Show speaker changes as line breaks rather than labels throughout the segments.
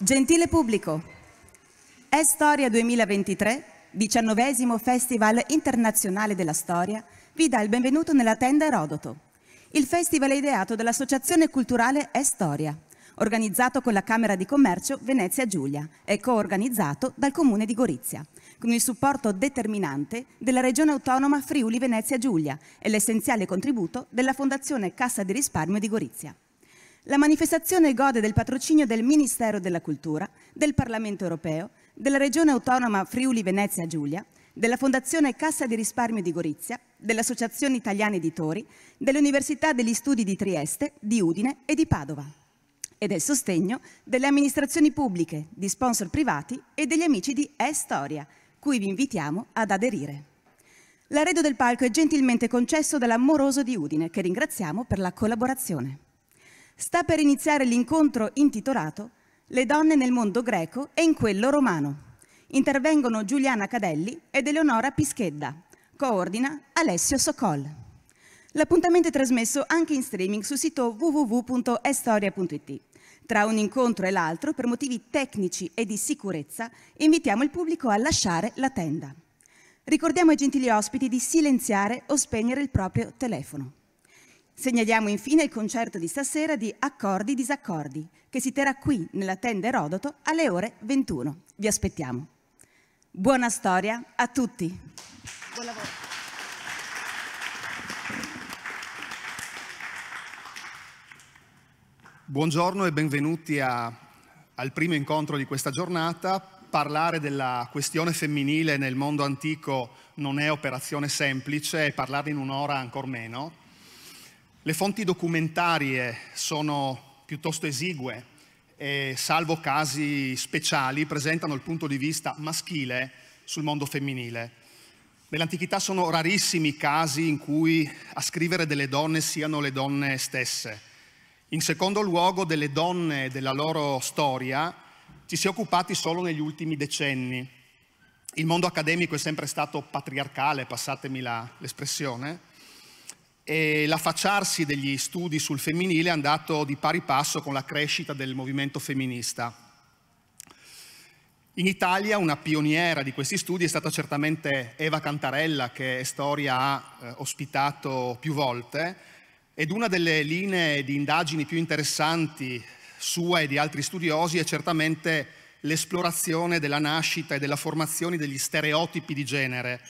Gentile pubblico, è Storia 2023, diciannovesimo Festival Internazionale della Storia, vi dà il benvenuto nella tenda Erodoto. Il festival è ideato dall'Associazione Culturale È Storia, organizzato con la Camera di Commercio Venezia Giulia e coorganizzato dal Comune di Gorizia, con il supporto determinante della Regione Autonoma Friuli Venezia Giulia e l'essenziale contributo della Fondazione Cassa di Risparmio di Gorizia la manifestazione gode del patrocinio del Ministero della Cultura, del Parlamento europeo, della Regione autonoma Friuli Venezia Giulia, della Fondazione Cassa di risparmio di Gorizia, dell'Associazione Italiana Editori, dell'Università degli Studi di Trieste, di Udine e di Padova e del sostegno delle amministrazioni pubbliche, di sponsor privati e degli amici di E Storia, cui vi invitiamo ad aderire. L'arredo del palco è gentilmente concesso dall'Amoroso di Udine, che ringraziamo per la collaborazione sta per iniziare l'incontro intitolato Le donne nel mondo greco e in quello romano. Intervengono Giuliana Cadelli ed Eleonora Pischedda. Coordina Alessio Socol. L'appuntamento è trasmesso anche in streaming sul sito www.estoria.it. Tra un incontro e l'altro, per motivi tecnici e di sicurezza, invitiamo il pubblico a lasciare la tenda. Ricordiamo ai gentili ospiti di silenziare o spegnere il proprio telefono. Segnaliamo infine il concerto di stasera di Accordi Disaccordi, che si terrà qui, nella tenda Erodoto, alle ore 21. Vi aspettiamo. Buona storia a tutti. Buon lavoro.
Buongiorno e benvenuti a, al primo incontro di questa giornata. Parlare della questione femminile nel mondo antico non è operazione semplice e parlarne in un'ora ancor meno. Le fonti documentarie eh, sono piuttosto esigue e, salvo casi speciali, presentano il punto di vista maschile sul mondo femminile. Nell'antichità sono rarissimi i casi in cui a scrivere delle donne siano le donne stesse. In secondo luogo, delle donne e della loro storia ci si è occupati solo negli ultimi decenni. Il mondo accademico è sempre stato patriarcale, passatemi la, l'espressione, e l'affacciarsi degli studi sul femminile è andato di pari passo con la crescita del movimento femminista. In Italia una pioniera di questi studi è stata certamente Eva Cantarella, che Storia ha eh, ospitato più volte, ed una delle linee di indagini più interessanti sua e di altri studiosi è certamente l'esplorazione della nascita e della formazione degli stereotipi di genere,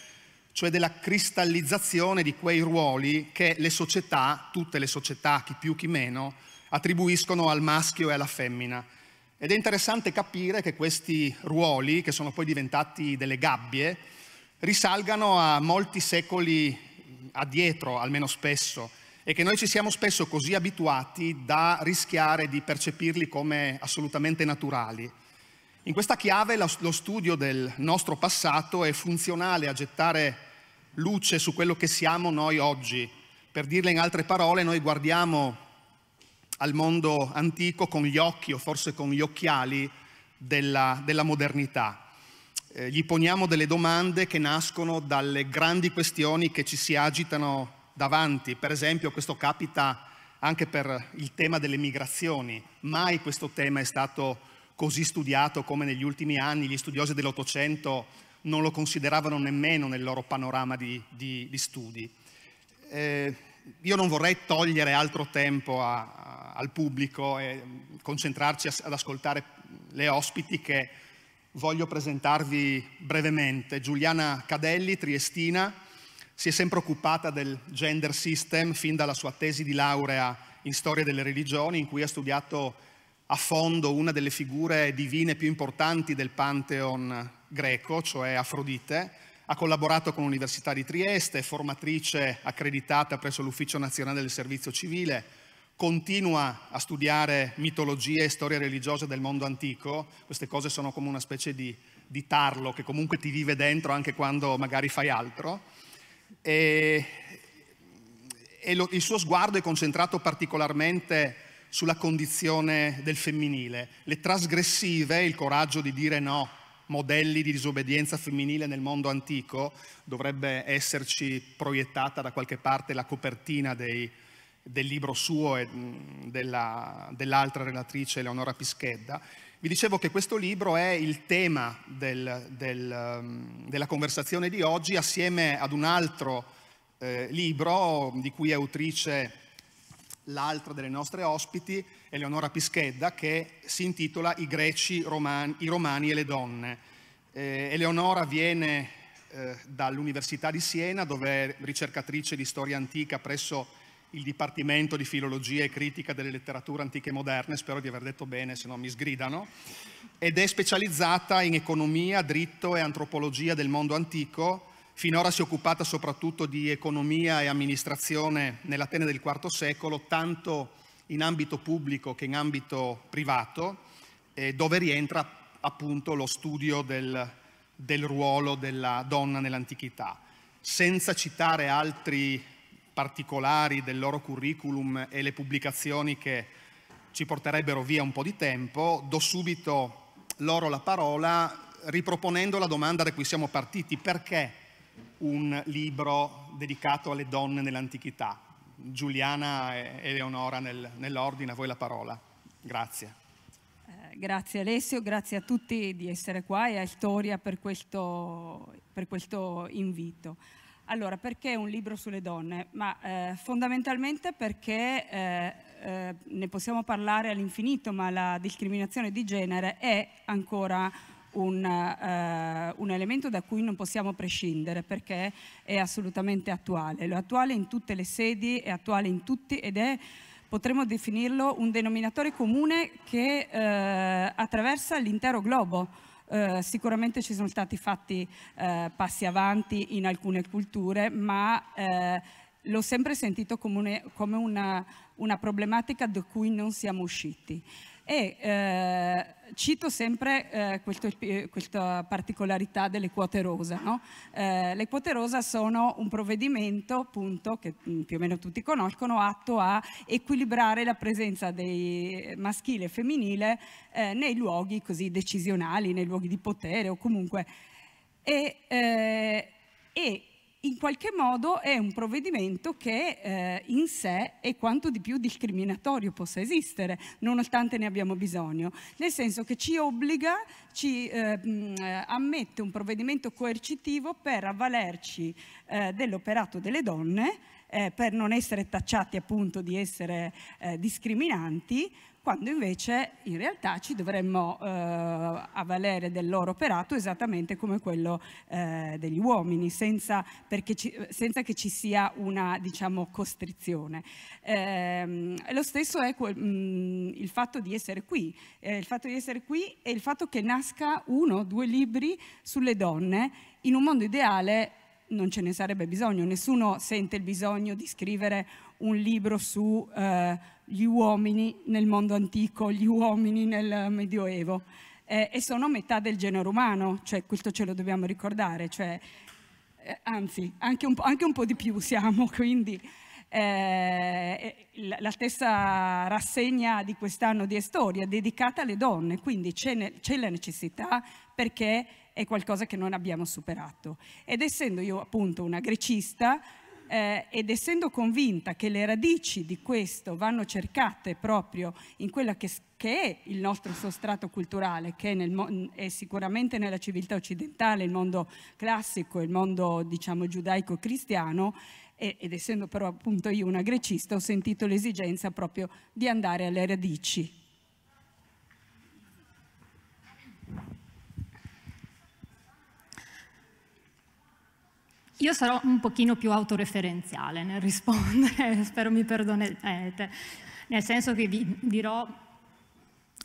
cioè della cristallizzazione di quei ruoli che le società, tutte le società, chi più chi meno, attribuiscono al maschio e alla femmina. Ed è interessante capire che questi ruoli, che sono poi diventati delle gabbie, risalgano a molti secoli addietro, almeno spesso, e che noi ci siamo spesso così abituati da rischiare di percepirli come assolutamente naturali. In questa chiave lo studio del nostro passato è funzionale a gettare luce su quello che siamo noi oggi. Per dirle in altre parole, noi guardiamo al mondo antico con gli occhi o forse con gli occhiali della, della modernità. Eh, gli poniamo delle domande che nascono dalle grandi questioni che ci si agitano davanti. Per esempio, questo capita anche per il tema delle migrazioni. Mai questo tema è stato così studiato come negli ultimi anni. Gli studiosi dell'Ottocento non lo consideravano nemmeno nel loro panorama di, di, di studi. Eh, io non vorrei togliere altro tempo a, a, al pubblico e concentrarci a, ad ascoltare le ospiti che voglio presentarvi brevemente. Giuliana Cadelli, triestina, si è sempre occupata del gender system fin dalla sua tesi di laurea in storia delle religioni, in cui ha studiato a fondo una delle figure divine più importanti del Pantheon greco, cioè Afrodite, ha collaborato con l'Università di Trieste, è formatrice accreditata presso l'Ufficio Nazionale del Servizio Civile, continua a studiare mitologie e storie religiose del mondo antico, queste cose sono come una specie di, di tarlo che comunque ti vive dentro anche quando magari fai altro. E, e lo, il suo sguardo è concentrato particolarmente sulla condizione del femminile, le trasgressive, il coraggio di dire no modelli di disobbedienza femminile nel mondo antico, dovrebbe esserci proiettata da qualche parte la copertina dei, del libro suo e mm, della, dell'altra relatrice Leonora Pischedda. Vi dicevo che questo libro è il tema del, del, mm, della conversazione di oggi assieme ad un altro eh, libro di cui è autrice l'altra delle nostre ospiti, Eleonora Pischedda, che si intitola I greci, romani, i romani e le donne. Eh, Eleonora viene eh, dall'Università di Siena, dove è ricercatrice di storia antica presso il Dipartimento di Filologia e Critica delle Letterature Antiche e Moderne, spero di aver detto bene, se no mi sgridano, ed è specializzata in economia, dritto e antropologia del mondo antico, finora si è occupata soprattutto di economia e amministrazione nell'Atene del IV secolo, tanto in ambito pubblico che in ambito privato, eh, dove rientra appunto lo studio del, del ruolo della donna nell'antichità. Senza citare altri particolari del loro curriculum e le pubblicazioni che ci porterebbero via un po' di tempo, do subito loro la parola riproponendo la domanda da cui siamo partiti, perché un libro dedicato alle donne nell'antichità? Giuliana e Eleonora nel, nell'ordine, a voi la parola. Grazie.
Eh, grazie Alessio, grazie a tutti di essere qua e a Storia per questo, per questo invito. Allora, perché un libro sulle donne? Ma eh, fondamentalmente perché eh, eh ne possiamo parlare all'infinito, ma la discriminazione di genere è ancora un, eh, un, elemento da cui non possiamo prescindere perché è assolutamente attuale. Lo attuale in tutte le sedi, è attuale in tutti ed è potremmo definirlo un denominatore comune che eh, attraversa l'intero globo. Eh, sicuramente ci sono stati fatti eh, passi avanti in alcune culture, ma eh, l'ho sempre sentito come, una, come una, una problematica da cui non siamo usciti. E eh, cito sempre eh, questo, questa particolarità delle quote rosa. No? Eh, le quote rosa sono un provvedimento appunto, che mm, più o meno tutti conoscono atto a equilibrare la presenza dei maschile e femminile eh, nei luoghi così decisionali, nei luoghi di potere o comunque... E, eh, e in qualche modo è un provvedimento che eh, in sé è quanto di più discriminatorio possa esistere, nonostante ne abbiamo bisogno, nel senso che ci obbliga, ci eh, ammette un provvedimento coercitivo per avvalerci eh, dell'operato delle donne, eh, per non essere tacciati appunto di essere eh, discriminanti, quando invece in realtà ci dovremmo eh, avvalere del loro operato esattamente come quello eh, degli uomini, senza, ci, senza, che ci sia una diciamo, costrizione. Eh, lo stesso è quel, mh, mm, il fatto di essere qui, eh, il fatto di essere qui e il fatto che nasca uno o due libri sulle donne in un mondo ideale non ce ne sarebbe bisogno, nessuno sente il bisogno di scrivere un libro su eh, gli uomini nel mondo antico, gli uomini nel Medioevo eh, e sono metà del genere umano, cioè questo ce lo dobbiamo ricordare, cioè, eh, anzi anche un, anche un, po', di più siamo, quindi eh, la stessa rassegna di quest'anno di Estoria è dedicata alle donne, quindi c'è, ne, c'è la necessità perché è qualcosa che non abbiamo superato. Ed essendo io appunto una grecista, eh, ed essendo convinta che le radici di questo vanno cercate proprio in quella che, che è il nostro sostrato culturale, che è, nel, è, sicuramente nella civiltà occidentale, il mondo classico, il mondo diciamo giudaico-cristiano, ed essendo però appunto io una grecista ho sentito l'esigenza proprio di andare alle radici
Io sarò un pochino più autoreferenziale nel rispondere, spero mi perdonerete, nel senso che vi dirò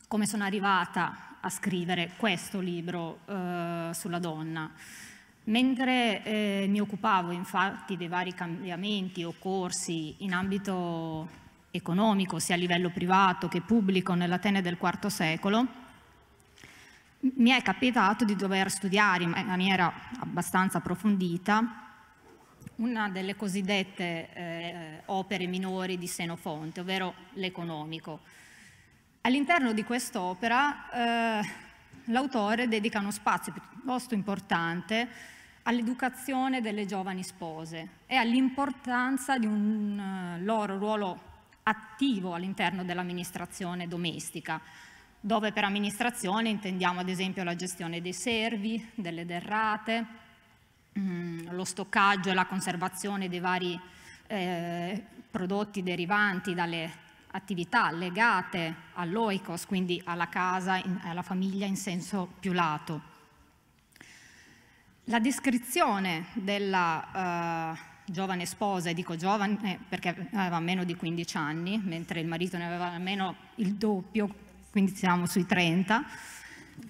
come sono arrivata a scrivere questo libro eh, sulla donna. Mentre eh, mi occupavo infatti dei vari cambiamenti occorsi in ambito economico, sia a livello privato che pubblico, nell'Atene del IV secolo, mi è capitato di dover studiare in maniera abbastanza approfondita una delle cosiddette eh, opere minori di Senofonte, ovvero l'economico. All'interno di quest'opera eh, l'autore dedica uno spazio piuttosto importante all'educazione delle giovani spose e all'importanza di un uh, loro ruolo attivo all'interno dell'amministrazione domestica, dove per amministrazione intendiamo ad esempio la gestione dei servi, delle derrate, Mm, lo stoccaggio e la conservazione dei vari eh, prodotti derivanti dalle attività legate all'oikos, quindi alla casa, in, alla famiglia in senso più lato. La descrizione della uh, giovane sposa, e dico giovane perché aveva meno di 15 anni, mentre il marito ne aveva almeno il doppio, quindi siamo sui 30,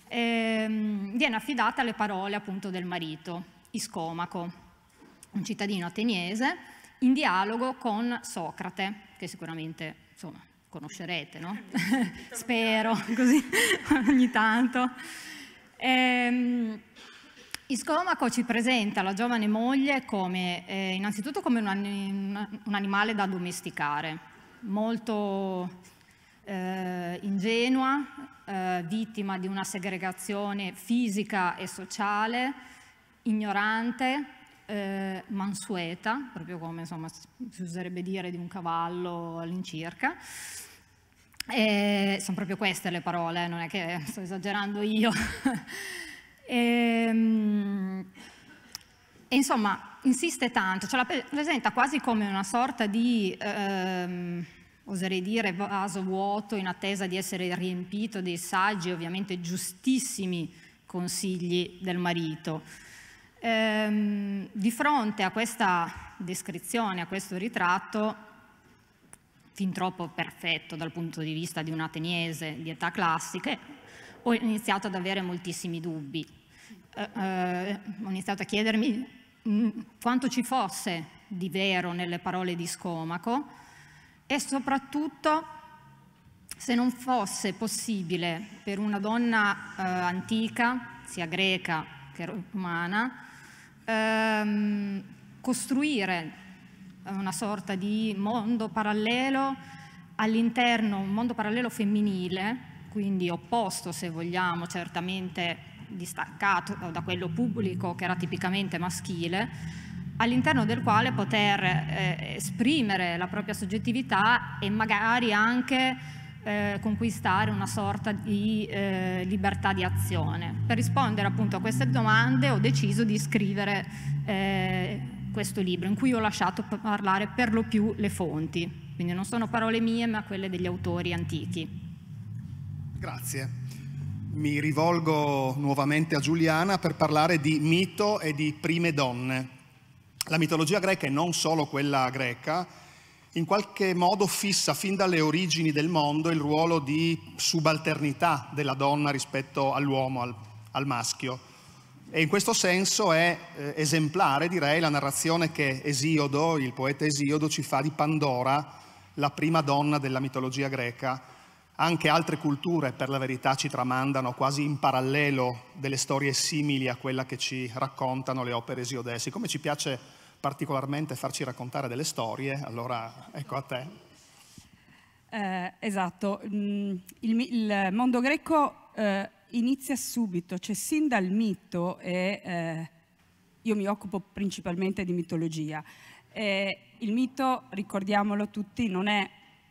ehm, viene affidata alle parole appunto del marito. Iscomaco, un cittadino ateniese, in dialogo con Socrate, che sicuramente insomma, conoscerete, no? Spero, così ogni tanto. Ehm, Iscomaco ci presenta la giovane moglie come, eh, innanzitutto come un, un, animale da domesticare, molto eh, ingenua, eh, vittima di una segregazione fisica e sociale, ignorante, eh, mansueta, proprio come insomma, si userebbe dire di un cavallo all'incirca. E eh, sono proprio queste le parole, eh, non è che sto esagerando io. e, ehm, e, insomma, insiste tanto, ce la presenta quasi come una sorta di, ehm, oserei dire, vaso vuoto in attesa di essere riempito dei saggi, ovviamente giustissimi consigli del marito ehm, di fronte a questa descrizione, a questo ritratto, fin troppo perfetto dal punto di vista di un ateniese di età classiche, ho iniziato ad avere moltissimi dubbi. Eh, eh, ho iniziato a chiedermi mm, quanto ci fosse di vero nelle parole di Scomaco e soprattutto se non fosse possibile per una donna eh, antica, sia greca che romana, ehm, costruire una sorta di mondo parallelo all'interno, un mondo parallelo femminile, quindi opposto se vogliamo, certamente distaccato da quello pubblico che era tipicamente maschile, all'interno del quale poter eh, esprimere la propria soggettività e magari anche eh, conquistare una sorta di eh, libertà di azione. Per rispondere appunto a queste domande ho deciso di scrivere eh, questo libro in cui ho lasciato parlare per lo più le fonti, quindi non sono parole mie ma quelle degli autori antichi.
Grazie. Mi rivolgo nuovamente a Giuliana per parlare di mito e di prime donne. La mitologia greca è non solo quella greca in qualche modo fissa fin dalle origini del mondo il ruolo di subalternità della donna rispetto all'uomo, al, al maschio. E in questo senso è eh, esemplare, direi, la narrazione che Esiodo, il poeta Esiodo, ci fa di Pandora, la prima donna della mitologia greca. Anche altre culture, per la verità, ci tramandano quasi in parallelo delle storie simili a quella che ci raccontano le opere esiodesi. Come ci piace particolarmente farci raccontare delle storie, allora ecco a te.
Eh, esatto, mm, il, il, mondo greco eh, inizia subito, cioè sin dal mito, e eh, io mi occupo principalmente di mitologia. il mito, ricordiamolo tutti, non è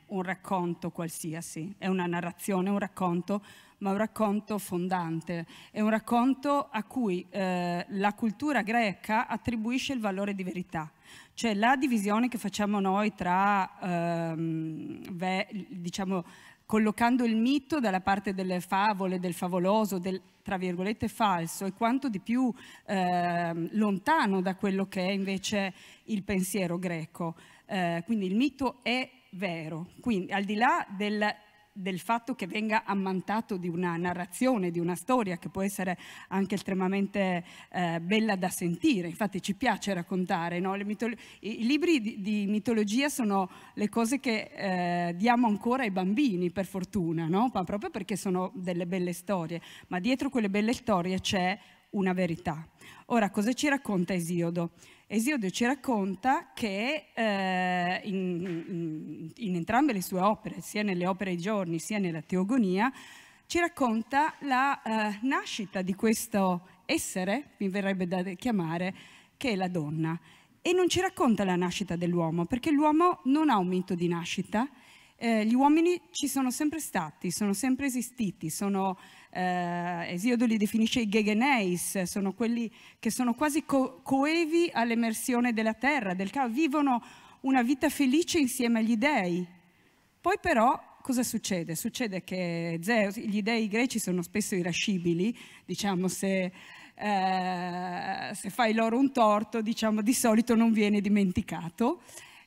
un racconto qualsiasi, è una narrazione, un racconto ma un racconto fondante, è un racconto a cui eh, la cultura greca attribuisce il valore di verità. Cioè la divisione che facciamo noi tra, ehm, ve, diciamo, collocando il mito dalla parte delle favole, del favoloso, del tra virgolette falso e quanto di più eh, lontano da quello che è invece il pensiero greco. Eh, quindi il mito è vero, quindi al di là del del fatto che venga ammantato di una narrazione, di una storia che può essere anche estremamente eh, bella da sentire, infatti ci piace raccontare, no? i libri di, di, mitologia sono le cose che eh, diamo ancora ai bambini per fortuna, no? ma proprio perché sono delle belle storie, ma dietro quelle belle storie c'è una verità. Ora cosa ci racconta Esiodo? Esiodo ci racconta che eh, in, in, in, entrambe le sue opere, sia nelle opere ai giorni sia nella Teogonia, ci racconta la eh, nascita di questo essere, mi verrebbe da chiamare, che è la donna. E non ci racconta la nascita dell'uomo, perché l'uomo non ha un mito di nascita, eh, gli uomini ci sono sempre stati, sono sempre esistiti, sono eh, Esiodo li definisce i gegeneis, sono quelli che sono quasi co- coevi all'emersione della terra, del caos, vivono una vita felice insieme agli dei. Poi però cosa succede? Succede che Zeus, gli dei greci sono spesso irascibili, diciamo se, eh, se fai loro un torto, diciamo di solito non viene dimenticato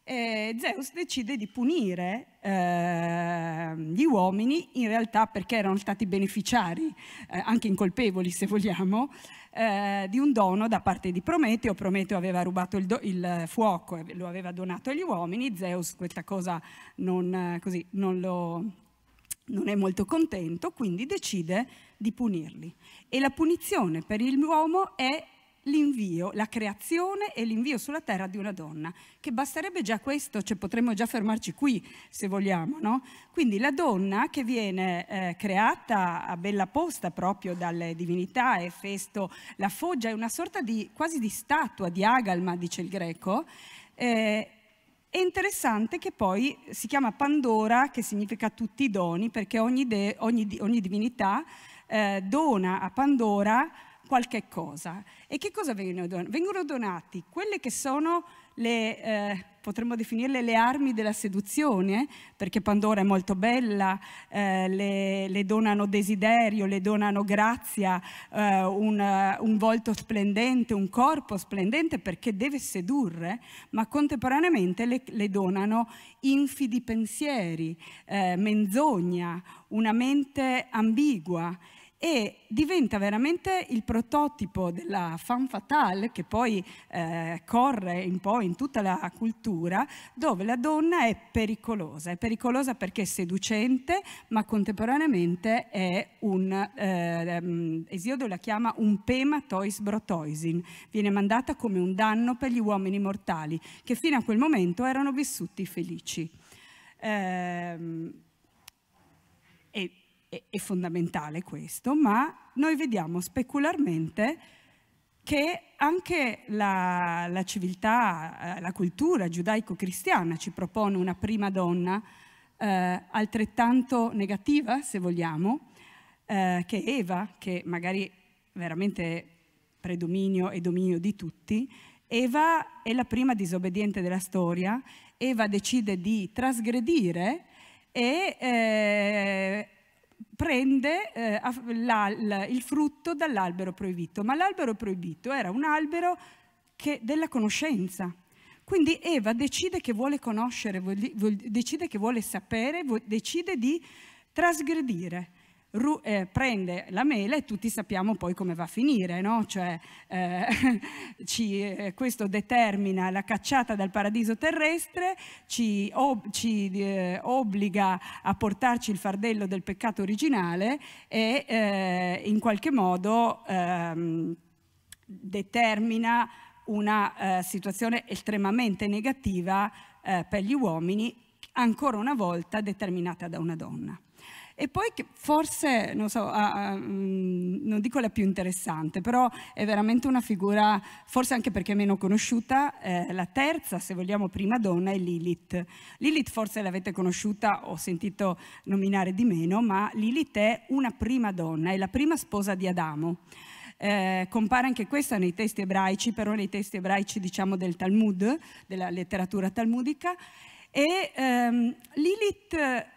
eh, Zeus decide di punire eh, gli uomini, in realtà perché erano stati beneficiari, eh, anche incolpevoli se vogliamo, eh, di un dono da parte di Prometeo. Prometeo aveva rubato il, il, fuoco e lo aveva donato agli uomini, Zeus questa cosa non, eh, così, non, lo, non è molto contento, quindi decide di punirli. E la punizione per l'uomo è l'invio, la creazione e l'invio sulla terra di una donna, che basterebbe già questo, cioè potremmo già fermarci qui se vogliamo, no? Quindi la donna che viene eh, creata a bella posta proprio dalle divinità, Efesto, la foggia, è una sorta di quasi di statua, di agalma, dice il greco, eh, è interessante che poi si chiama Pandora, che significa tutti i doni, perché ogni, de, ogni, ogni divinità eh, dona a Pandora qualche cosa. E che cosa vengono donati? Vengono donati quelle che sono le, eh, potremmo definirle le armi della seduzione, perché Pandora è molto bella, eh, le, le, donano desiderio, le donano grazia, eh, un, un, volto splendente, un corpo splendente perché deve sedurre, ma contemporaneamente le, le donano infidi pensieri, eh, menzogna, una mente ambigua e diventa veramente il prototipo della femme fatale che poi eh, corre un po' in tutta la cultura, dove la donna è pericolosa. È pericolosa perché è seducente, ma contemporaneamente è un, eh, ehm, Esiodo la chiama un pema tois brotoisin, viene mandata come un danno per gli uomini mortali, che fino a quel momento erano vissuti felici. Eh, e è fondamentale questo, ma noi vediamo specularmente che anche la, la civiltà, eh, la cultura giudaico-cristiana ci propone una prima donna eh, altrettanto negativa, se vogliamo, eh, che Eva, che magari veramente predominio e dominio di tutti, Eva è la prima disobbediente della storia, Eva decide di trasgredire e eh, prende eh, la, la, il frutto dall'albero proibito, ma l'albero proibito era un albero che, della conoscenza. Quindi Eva decide che vuole conoscere, vuol, vuol, decide che vuole sapere, vuol, decide di trasgredire eh, prende la mela e tutti sappiamo poi come va a finire, no? cioè, eh, ci, eh, questo determina la cacciata dal paradiso terrestre, ci, ob ci eh, obbliga a portarci il fardello del peccato originale e eh, in qualche modo ehm, determina una eh, situazione estremamente negativa per gli uomini, ancora una volta determinata da una donna. E poi che forse, non, so, ah, non dico la più interessante, però è veramente una figura, forse anche perché meno conosciuta, eh, la terza, se vogliamo, prima donna è Lilith. Lilith forse l'avete conosciuta, ho sentito nominare di meno, ma Lilith è una prima donna, è la prima sposa di Adamo. Eh, compare anche questa nei testi ebraici, però nei testi ebraici diciamo del Talmud, della letteratura talmudica, e ehm, Lilith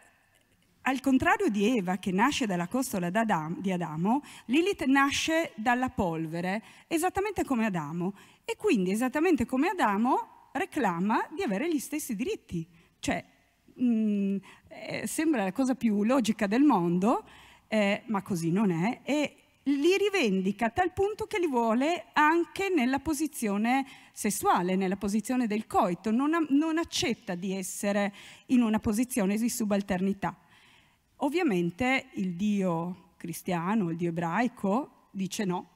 al contrario di Eva che nasce dalla costola di Adamo, Lilith nasce dalla polvere, esattamente come Adamo, e quindi esattamente come Adamo reclama di avere gli stessi diritti. Cioè, mh, mm, eh, sembra la cosa più logica del mondo, eh, ma così non è, e li rivendica a tal punto che li vuole anche nella posizione sessuale, nella posizione del coito, non, non accetta di essere in una posizione di subalternità. Ovviamente il Dio cristiano, il Dio ebraico, dice no,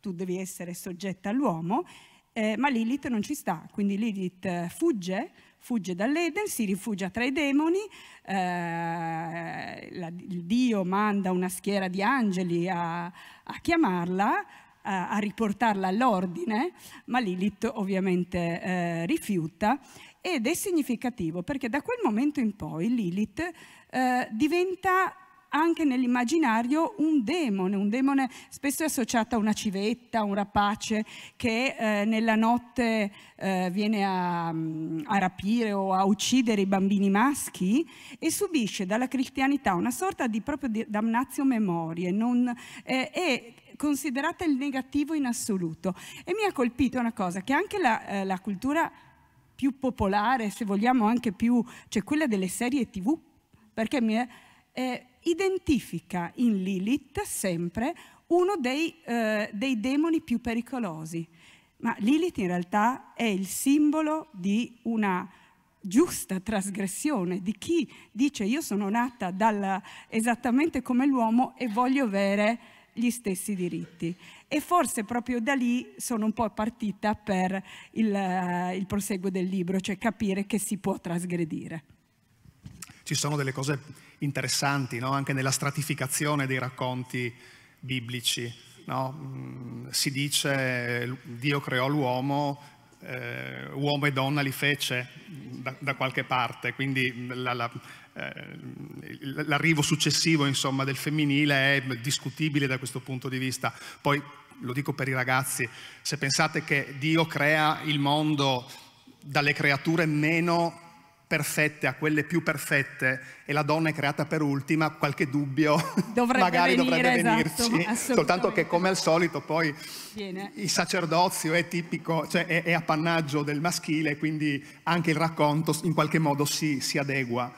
tu devi essere soggetta all'uomo, eh, ma Lilith non ci sta, quindi Lilith eh, fugge, fugge dall'Eden, si rifugia tra i demoni, eh, la, il Dio manda una schiera di angeli a, a chiamarla, a, a, riportarla all'ordine, ma Lilith ovviamente eh, rifiuta ed è significativo perché da quel momento in poi Lilith eh, diventa anche nell'immaginario un demone, un demone spesso è associato a una civetta, un rapace che eh, nella notte eh, viene a, mm, a, rapire o a uccidere i bambini maschi e subisce dalla cristianità una sorta di proprio di damnazio memorie, non, eh, è considerata il negativo in assoluto. E mi ha colpito una cosa, che anche la, eh, la cultura più popolare, se vogliamo anche più, cioè quella delle serie tv, perché mi è, eh, identifica in Lilith sempre uno dei, eh, dei demoni più pericolosi. Ma Lilith in realtà è il simbolo di una giusta trasgressione di chi dice io sono nata dalla, esattamente come l'uomo e voglio avere gli stessi diritti. E forse proprio da lì sono un po' partita per il, eh, il proseguo del libro, cioè capire che si può trasgredire.
Ci sono delle cose interessanti no? anche nella stratificazione dei racconti biblici. No? Mm, si dice Dio creò l'uomo, eh, uomo e donna li fece da, da qualche parte, quindi mm, la, la, eh, l'arrivo successivo insomma, del femminile è discutibile da questo punto di vista. Poi lo dico per i ragazzi, se pensate che Dio crea il mondo dalle creature meno perfette a quelle più perfette e la donna è creata per ultima, qualche dubbio dovrebbe magari venire, dovrebbe esatto, venirci. Soltanto che come al solito poi Viene. il sacerdozio è tipico, cioè è, è, appannaggio del maschile, quindi anche il racconto in qualche modo si, si adegua.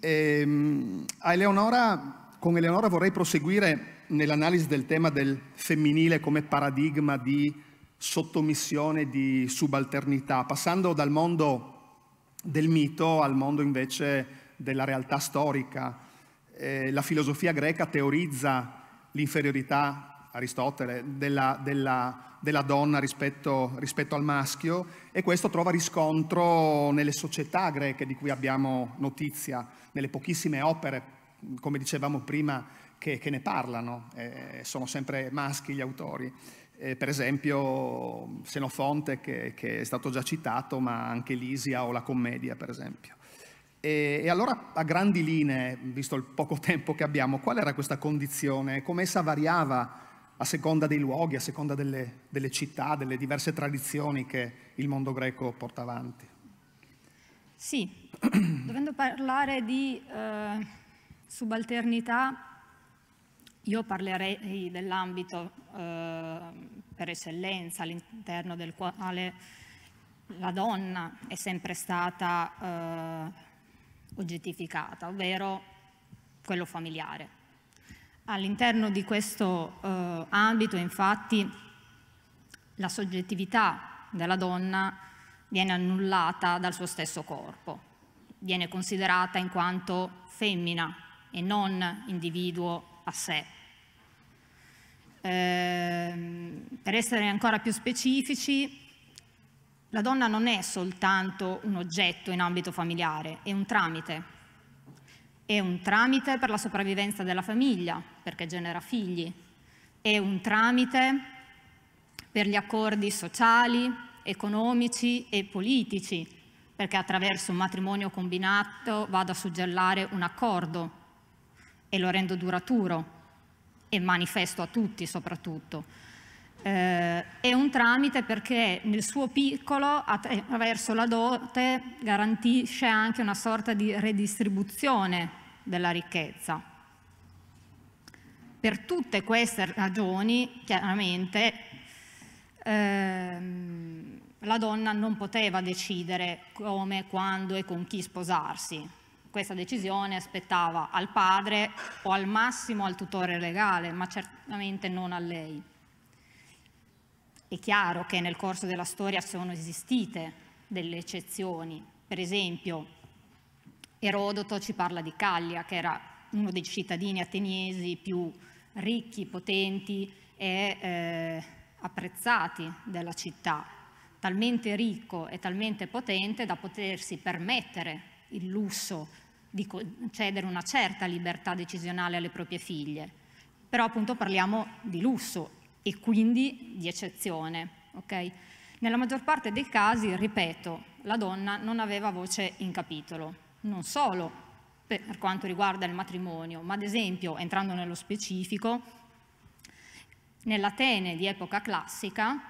E, ehm, Eleonora, con Eleonora vorrei proseguire nell'analisi del tema del femminile come paradigma di sottomissione, di subalternità, passando dal mondo del mito al mondo invece della realtà storica. Eh, la filosofia greca teorizza l'inferiorità, Aristotele, della, della, della donna rispetto, rispetto, al maschio e questo trova riscontro nelle società greche di cui abbiamo notizia, nelle pochissime opere, come dicevamo prima, che, che ne parlano, eh, sono sempre maschi gli autori. Eh, per esempio Senofonte che, che, è stato già citato, ma anche Lisia o la commedia per esempio. E, e, allora a grandi linee, visto il poco tempo che abbiamo, qual era questa condizione? Come essa variava a seconda dei luoghi, a seconda delle, delle città, delle diverse tradizioni che il mondo greco porta avanti?
Sì, dovendo parlare di eh, subalternità io parlerei dell'ambito eh, per eccellenza all'interno del quale la donna è sempre stata eh, oggettificata, ovvero quello familiare. All'interno di questo eh, ambito, infatti, la soggettività della donna viene annullata dal suo stesso corpo, viene considerata in quanto femmina e non individuo a sé. Ehm, per essere ancora più specifici, la donna non è soltanto un oggetto in ambito familiare, è un tramite. È un tramite per la sopravvivenza della famiglia, perché genera figli. È un tramite per gli accordi sociali, economici e politici, perché attraverso un matrimonio combinato vado a suggellare un accordo e lo rendo duraturo e manifesto a tutti soprattutto. Eh, è un tramite perché nel suo piccolo, eh, attraverso la dote, garantisce anche una sorta di redistribuzione della ricchezza. Per tutte queste ragioni, chiaramente, ehm, la donna non poteva decidere come, quando e con chi sposarsi, questa decisione aspettava al padre o al massimo al tutore legale, ma certamente non a lei. È chiaro che nel corso della storia sono esistite delle eccezioni, per esempio Erodoto ci parla di Callia, che era uno dei cittadini ateniesi più ricchi, potenti e eh, apprezzati della città, talmente ricco e talmente potente da potersi permettere il lusso di concedere una certa libertà decisionale alle proprie figlie, però appunto parliamo di lusso e quindi di eccezione. Okay? Nella maggior parte dei casi, ripeto, la donna non aveva voce in capitolo, non solo per quanto riguarda il matrimonio, ma ad esempio, entrando nello specifico, nell'Atene di epoca classica,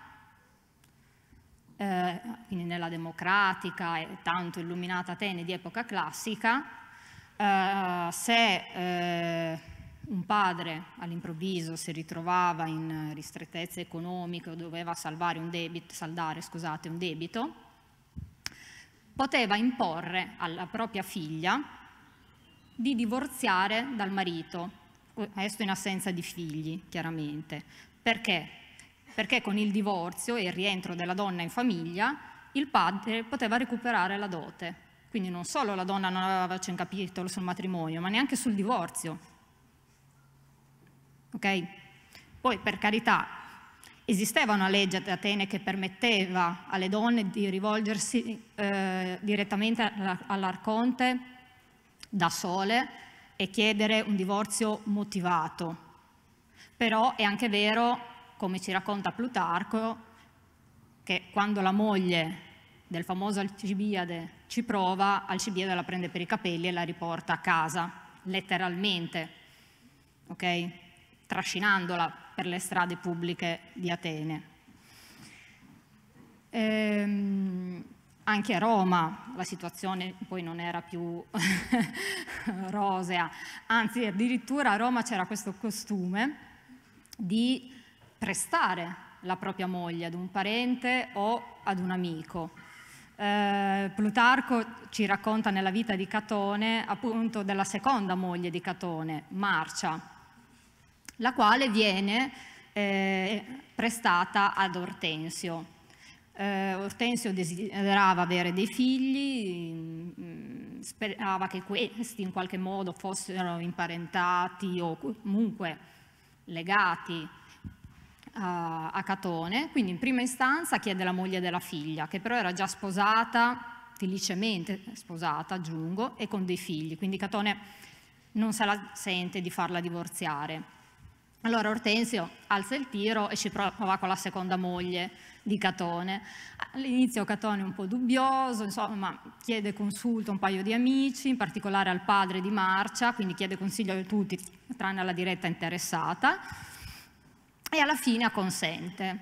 eh, quindi nella democratica e tanto illuminata Atene di epoca classica, Uh, se uh, un padre all'improvviso si ritrovava in ristrettezze economiche o doveva un debito, saldare scusate, un debito, poteva imporre alla propria figlia di divorziare dal marito, questo in assenza di figli chiaramente. Perché? Perché con il divorzio e il rientro della donna in famiglia il padre poteva recuperare la dote, quindi non solo la donna non aveva voce in capitolo sul matrimonio, ma neanche sul divorzio. Ok? Poi, per carità, esisteva una legge ad Atene che permetteva alle donne di rivolgersi eh, direttamente all'arconte da sole e chiedere un divorzio motivato. Però è anche vero, come ci racconta Plutarco, che quando la moglie del famoso Alcibiade ci prova, Alcibiade la prende per i capelli e la riporta a casa, letteralmente, okay? trascinandola per le strade pubbliche di Atene. Ehm, anche a Roma la situazione poi non era più rosea, anzi addirittura a Roma c'era questo costume di prestare la propria moglie ad un parente o ad un amico eh, Plutarco ci racconta nella vita di Catone appunto della seconda moglie di Catone, Marcia, la quale viene eh, prestata ad Ortensio. Eh, Ortensio desiderava avere dei figli, mm, sperava che questi in qualche modo fossero imparentati o comunque legati a Catone, quindi in prima istanza chiede la moglie della figlia, che però era già sposata, felicemente sposata, aggiungo, e con dei figli, quindi Catone non se la sente di farla divorziare. Allora Ortensio alza il tiro e ci prova con la seconda moglie di Catone. All'inizio Catone è un po' dubbioso, insomma, chiede consulto a un paio di amici, in particolare al padre di Marcia, quindi chiede consiglio a tutti, tranne alla diretta interessata e alla fine acconsente.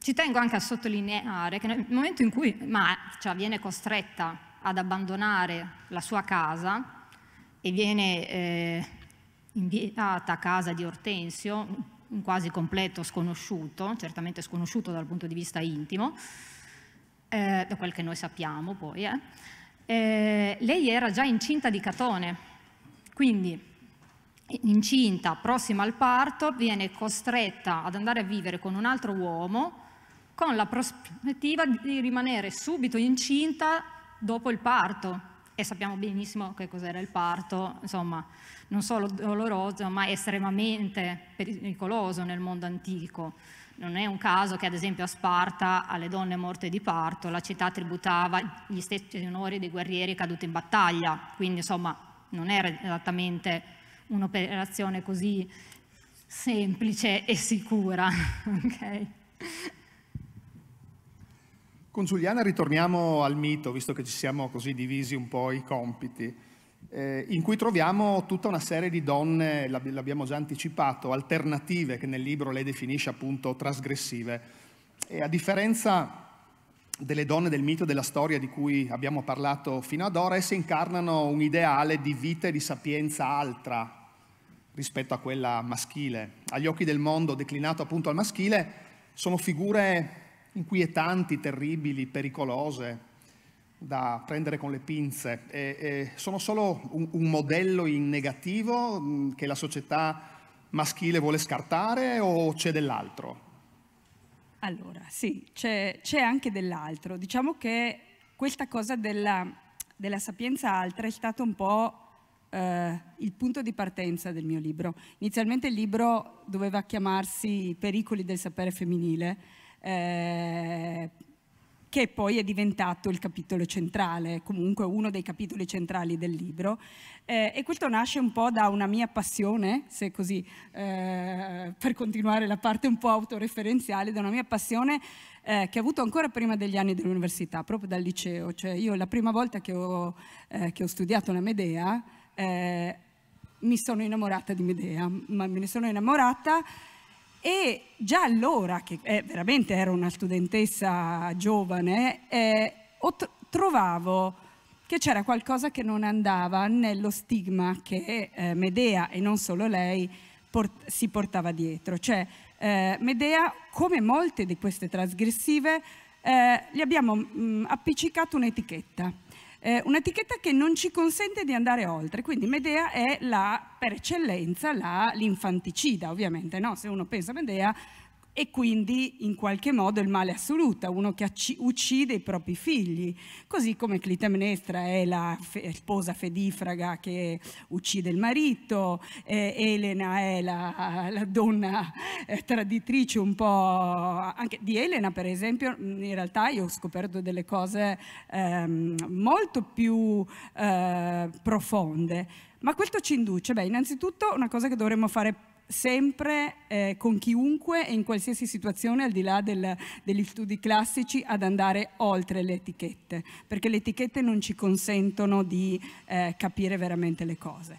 Ci tengo anche a sottolineare che nel momento in cui Marcia cioè, viene costretta ad abbandonare la sua casa e viene eh, inviata a casa di Ortensio, un quasi completo sconosciuto, certamente sconosciuto dal punto di vista intimo, eh, da quel che noi sappiamo poi, eh, eh lei era già incinta di Catone, quindi incinta, prossima al parto, viene costretta ad andare a vivere con un altro uomo con la prospettiva di rimanere subito incinta dopo il parto. E sappiamo benissimo che cos'era il parto, insomma, non solo doloroso, ma estremamente pericoloso nel mondo antico. Non è un caso che, ad esempio, a Sparta, alle donne morte di parto, la città tributava gli stessi onori dei guerrieri caduti in battaglia. Quindi, insomma, non era esattamente un'operazione così semplice e sicura. okay.
Giuliana ritorniamo al mito, visto che ci siamo così divisi un po' i compiti, eh, in cui troviamo tutta una serie di donne, l'abbiamo già anticipato, alternative che nel libro lei definisce appunto trasgressive. E a differenza delle donne del mito e della storia di cui abbiamo parlato fino ad ora, esse incarnano un ideale di vita e di sapienza altra, rispetto a quella maschile. Agli occhi del mondo, declinato appunto al maschile, sono figure inquietanti, terribili, pericolose, da prendere con le pinze. E, e sono solo un, un, modello in negativo mm, che la società maschile vuole scartare o c'è dell'altro?
Allora, sì, c'è, anche dell'altro. Diciamo che questa cosa della, della sapienza altra è stata un po' eh, il punto di partenza del mio libro. Inizialmente il libro doveva chiamarsi I pericoli del sapere femminile, eh, che poi è diventato il capitolo centrale, comunque uno dei capitoli centrali del libro. Eh, e questo nasce un po' da una mia passione, se così, eh, per continuare la parte un po' autoreferenziale, da una mia passione eh, che ho avuto ancora prima degli anni dell'università, proprio dal liceo. Cioè io la prima volta che ho, eh, che ho studiato la Medea, eh, mi sono innamorata di Medea, ma me ne sono innamorata e già allora, che eh, veramente ero una studentessa giovane, eh, trovavo che c'era qualcosa che non andava nello stigma che eh, Medea, e non solo lei, port si portava dietro. Cioè, eh, Medea, come molte di queste trasgressive, eh, gli abbiamo mh, mm, appiccicato un'etichetta eh, un'etichetta che non ci consente di andare oltre, quindi Medea è la, per eccellenza l'infanticida ovviamente, no? se uno pensa a Medea e quindi in qualche modo il male assoluto, uno che uccide i propri figli, così come Clitemnestra è la fe sposa fedifraga che uccide il marito, eh, Elena è la, la donna eh, traditrice un po' anche di Elena per esempio, in realtà io ho scoperto delle cose ehm, molto più eh, profonde, ma questo ci induce, beh innanzitutto una cosa che dovremmo fare sempre eh, con chiunque e in qualsiasi situazione, al di là del, degli studi classici, ad andare oltre le etichette, perché le etichette non ci consentono di eh, capire veramente le cose.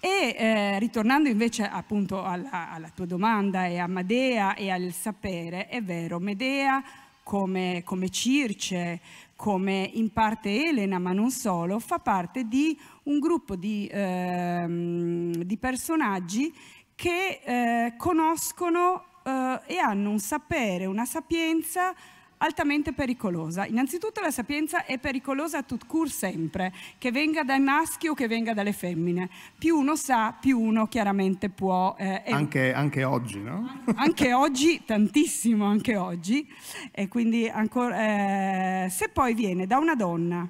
E eh, ritornando invece appunto alla, alla, tua domanda e a Medea e al sapere, è vero, Medea come, come Circe, come in parte Elena, ma non solo, fa parte di un gruppo di, ehm, di personaggi che eh, conoscono eh, e hanno un sapere, una sapienza altamente pericolosa. Innanzitutto la sapienza è pericolosa a tut cur sempre, che venga dai maschi o che venga dalle femmine. Più uno sa, più uno chiaramente può... Eh, anche,
anche, oggi, no?
Anche oggi, tantissimo anche oggi. E quindi ancora, eh, se poi viene da una donna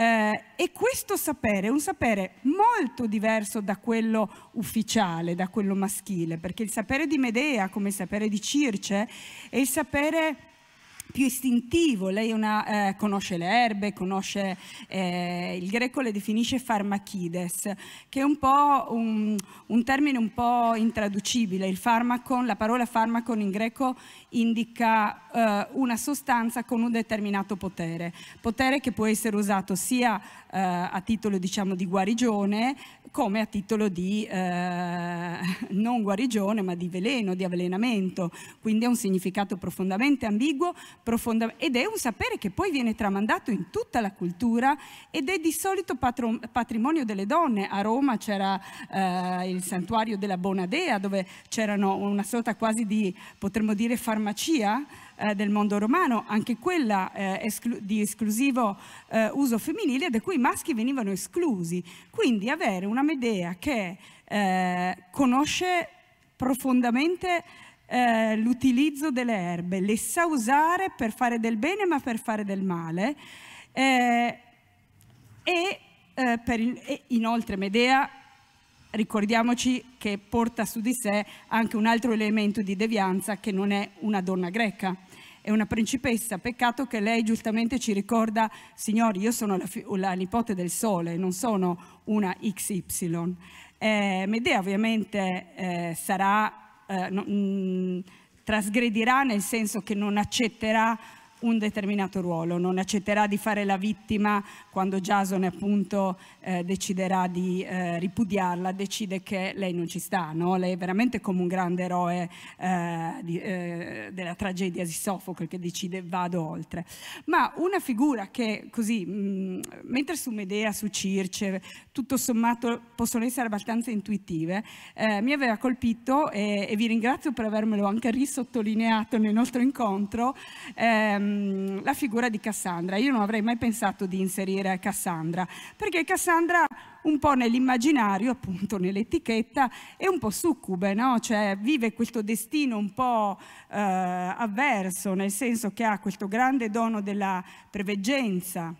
eh, e questo sapere è un sapere molto diverso da quello ufficiale, da quello maschile, perché il sapere di Medea, come il sapere di Circe, è il sapere più istintivo, lei una, eh, conosce le erbe, conosce, eh, il greco le definisce farmachides, che è un, po un, un termine un po' intraducibile, il farmacon, la parola farmacon in greco indica eh, una sostanza con un determinato potere, potere che può essere usato sia eh, a titolo diciamo, di guarigione come a titolo di eh, non guarigione ma di veleno, di avvelenamento, quindi ha un significato profondamente ambiguo profondamente ed è un sapere che poi viene tramandato in tutta la cultura ed è di solito patron, patrimonio delle donne. A Roma c'era eh, il santuario della Bonadea dove c'erano una sorta quasi di, potremmo dire, farmacia eh, del mondo romano, anche quella eh, esclu di esclusivo eh, uso femminile da cui i maschi venivano esclusi. Quindi avere una Medea che eh, conosce profondamente eh, l'utilizzo delle erbe, le sa usare per fare del bene ma per fare del male. Eh, e, eh, per, e inoltre Medea, ricordiamoci che porta su di sé anche un altro elemento di devianza che non è una donna greca è una principessa, peccato che lei giustamente ci ricorda, signori, io sono la, la nipote del sole, non sono una XY. Eh, Medea ovviamente eh, sarà eh, non, mh, mm, trasgredirà nel senso che non accetterà un determinato ruolo, non accetterà di fare la vittima quando Jason appunto eh, deciderà di eh, ripudiarla, decide che lei non ci sta, no? lei è veramente come un grande eroe eh, di, eh, della tragedia di Sofocle che decide vado oltre. Ma una figura che così, mh, mm, mentre su Medea, su Circe, tutto sommato possono essere abbastanza intuitive, eh, mi aveva colpito e, e vi ringrazio per avermelo anche risottolineato nel nostro incontro, ehm, la figura di Cassandra. Io non avrei mai pensato di inserire dire Cassandra, perché Cassandra un po' nell'immaginario, appunto nell'etichetta, è un po' succube, no? cioè vive questo destino un po' eh, avverso, nel senso che ha questo grande dono della preveggenza,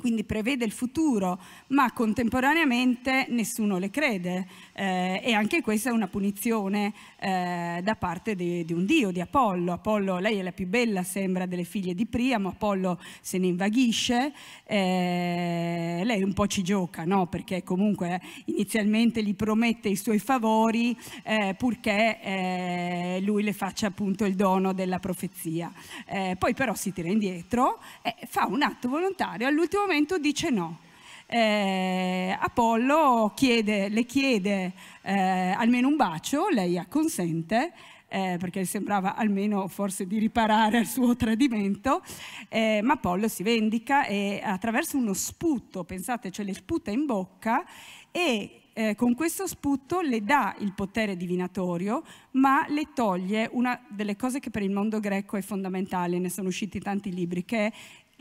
quindi prevede il futuro, ma contemporaneamente nessuno le crede eh, e anche questa è una punizione eh, da parte di, di, un dio, di Apollo. Apollo, lei è la più bella, sembra, delle figlie di Priamo, Apollo se ne invaghisce, eh, lei un po' ci gioca, no? perché comunque inizialmente gli promette i suoi favori eh, purché eh, lui le faccia appunto il dono della profezia. Eh, poi però si tira indietro e fa un atto volontario all'ultimo momento momento dice no. Eh, Apollo chiede, le chiede eh, almeno un bacio, lei acconsente, eh, perché sembrava almeno forse di riparare al suo tradimento, eh, ma Apollo si vendica e attraverso uno sputo, pensate, ce cioè le sputa in bocca e eh, con questo sputo le dà il potere divinatorio, ma le toglie una delle cose che per il mondo greco è fondamentale, ne sono usciti tanti libri, che è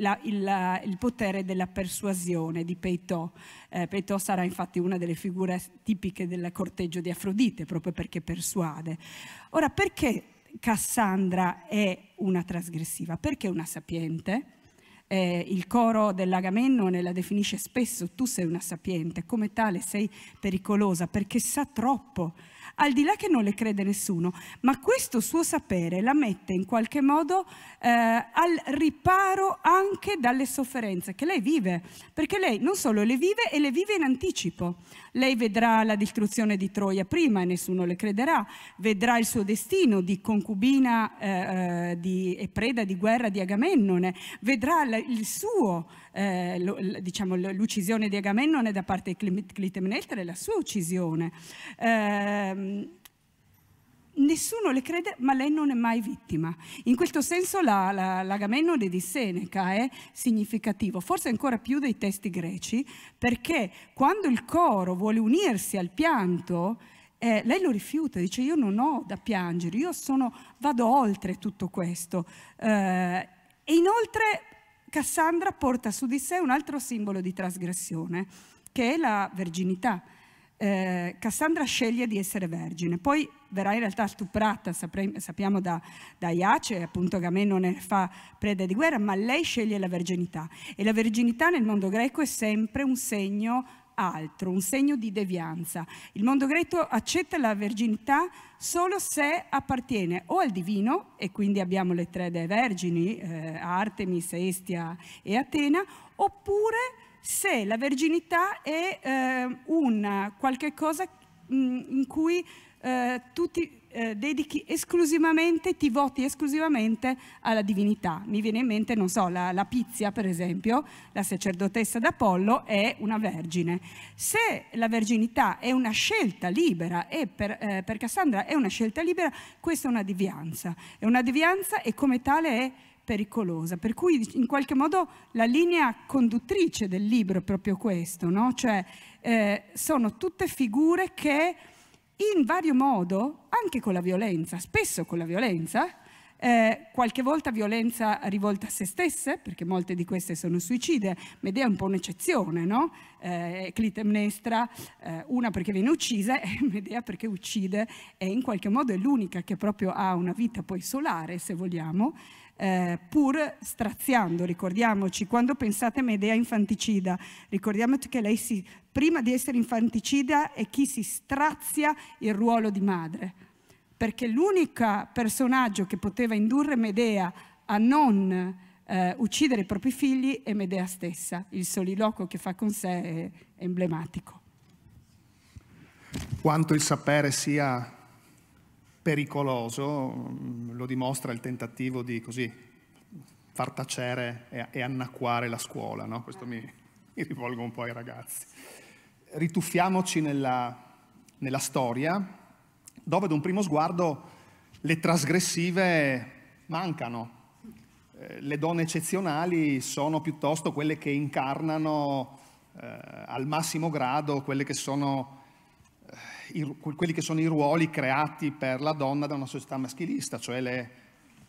la, il, il, potere della persuasione di Peitò. Eh, Peitò sarà infatti una delle figure tipiche del corteggio di Afrodite, proprio perché persuade. Ora, perché Cassandra è una trasgressiva? Perché una sapiente? Eh, il coro dell'Agamennone la definisce spesso tu sei una sapiente, come tale sei pericolosa perché sa troppo al di là che non le crede nessuno, ma questo suo sapere la mette in qualche modo eh, al riparo anche dalle sofferenze che lei vive, perché lei non solo le vive e le vive in anticipo, lei vedrà la distruzione di Troia prima e nessuno le crederà, vedrà il suo destino di concubina eh, eh di, e preda di guerra di Agamennone, vedrà il suo eh, lo, diciamo, l'uccisione di Agamennone da parte di Clitemnestra e la sua uccisione. Eh, nessuno le crede, ma lei non è mai vittima. In questo senso la, la, l'Agamennone di Seneca è significativo, forse ancora più dei testi greci, perché quando il coro vuole unirsi al pianto, eh, lei lo rifiuta, dice io non ho da piangere, io sono, vado oltre tutto questo. Eh, e inoltre Cassandra porta su di sé un altro simbolo di trasgressione, che è la verginità. Eh, Cassandra sceglie di essere vergine, poi verrà in realtà stuprata, sapre, sappiamo da, da Iace, appunto Agamennone fa preda di guerra, ma lei sceglie la verginità e la verginità nel mondo greco è sempre un segno altro, un segno di devianza. Il mondo greco accetta la verginità solo se appartiene o al divino, e quindi abbiamo le tre dei vergini, eh, Artemis, Estia e Atena, oppure se la verginità è eh, un qualche cosa mm, in cui eh, tutti eh, dedichi esclusivamente, ti voti esclusivamente alla divinità. Mi viene in mente, non so, la, la Pizia per esempio, la sacerdotessa d'Apollo è una vergine. Se la verginità è una scelta libera e per, eh, per Cassandra è una scelta libera, questa è una devianza. È una devianza e come tale è pericolosa, per cui in qualche modo la linea conduttrice del libro è proprio questo, no? cioè eh, sono tutte figure che in vario modo, anche con la violenza, spesso con la violenza, eh, qualche volta violenza rivolta a se stesse, perché molte di queste sono suicide, Medea è un po' un'eccezione, no? Eh, Clitemnestra, eh, una perché viene uccisa e Medea perché uccide e in qualche modo è l'unica che proprio ha una vita poi solare, se vogliamo, eh, pur straziando, ricordiamoci, quando pensate a Medea infanticida, ricordiamoci che lei si, prima di essere infanticida è chi si strazia il ruolo di madre, perché l'unico personaggio che poteva indurre Medea a non eh, uccidere i propri figli è Medea stessa, il soliloquio che fa con sé è emblematico.
Quanto il sapere sia pericoloso, mm, lo dimostra il tentativo di così far tacere e, e annacquare la scuola, no? questo mi, mi, rivolgo un po' ai ragazzi. Rituffiamoci nella, nella storia, dove ad un primo sguardo le trasgressive mancano, eh, le donne eccezionali sono piuttosto quelle che incarnano eh, al massimo grado quelle che sono i, quelli che sono i ruoli creati per la donna da una società maschilista, cioè le,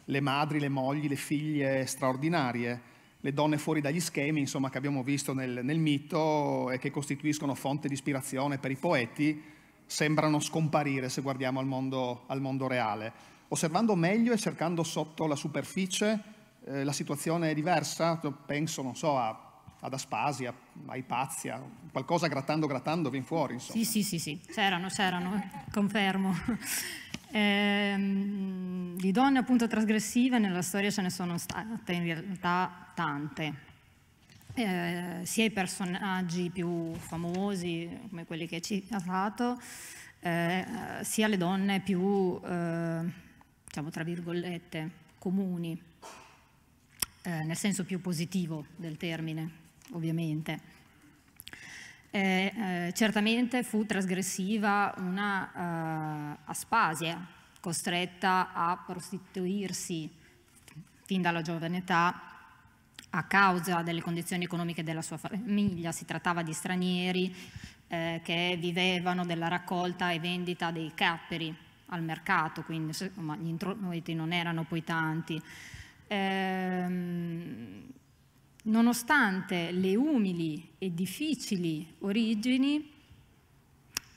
le madri, le mogli, le figlie straordinarie, le donne fuori dagli schemi, insomma, che abbiamo visto nel, nel mito e che costituiscono fonte di ispirazione per i poeti, sembrano scomparire se guardiamo al mondo, al mondo reale. Osservando meglio e cercando sotto la superficie, eh, la situazione è diversa, penso, non so, a ad Aspasia, a Ipazia, qualcosa grattando grattando vien fuori. Insomma. Sì,
sì, sì, sì, c'erano, c'erano, confermo. Eh, di donne appunto trasgressive nella storia ce ne sono state in realtà tante, eh, sia i personaggi più famosi come quelli che ci ha dato, eh, sia le donne più, eh, diciamo tra virgolette, comuni, eh, nel senso più positivo del termine, ovviamente. Eh, eh, certamente fu trasgressiva una eh, Aspasia, costretta a prostituirsi fin dalla giovane età a causa delle condizioni economiche della sua famiglia. Si trattava di stranieri eh, che vivevano della raccolta e vendita dei capperi al mercato, quindi insomma, gli introiti non erano poi tanti. Ehm, Nonostante le umili e difficili origini,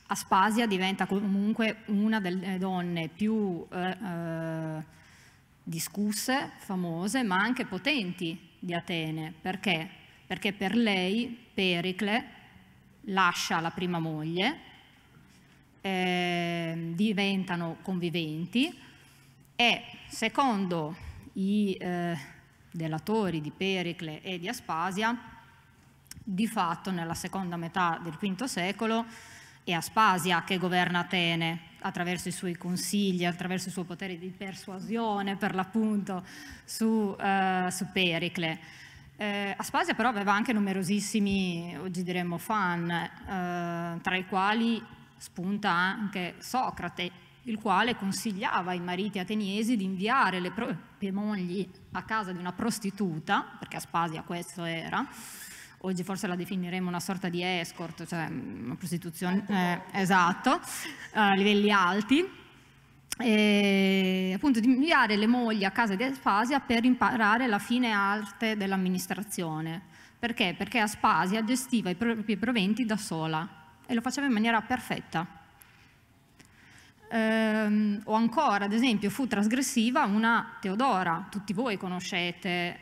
Aspasia diventa comunque una delle donne più eh, eh, discusse, famose, ma anche potenti di Atene. Perché? Perché per lei Pericle lascia la prima moglie, eh, diventano conviventi e secondo i... Eh, delatori di Pericle e di Aspasia, di fatto nella seconda metà del V secolo è Aspasia che governa Atene attraverso i suoi consigli, attraverso il suo potere di persuasione per l'appunto su, eh, su Pericle. Eh, Aspasia però aveva anche numerosissimi, oggi diremmo, fan, eh, tra i quali spunta anche Socrate, il quale consigliava ai mariti ateniesi di inviare le proprie mogli a casa di una prostituta, perché Aspasia questo era, oggi forse la definiremo una sorta di escort, cioè mm, una prostituzione, eh, esatto, a livelli alti, e, appunto di inviare le mogli a casa di Aspasia per imparare la fine arte dell'amministrazione. Perché? Perché Aspasia gestiva i propri proventi da sola e lo faceva in maniera perfetta. Ehm, o ancora, ad esempio, fu trasgressiva una Teodora, tutti voi conoscete,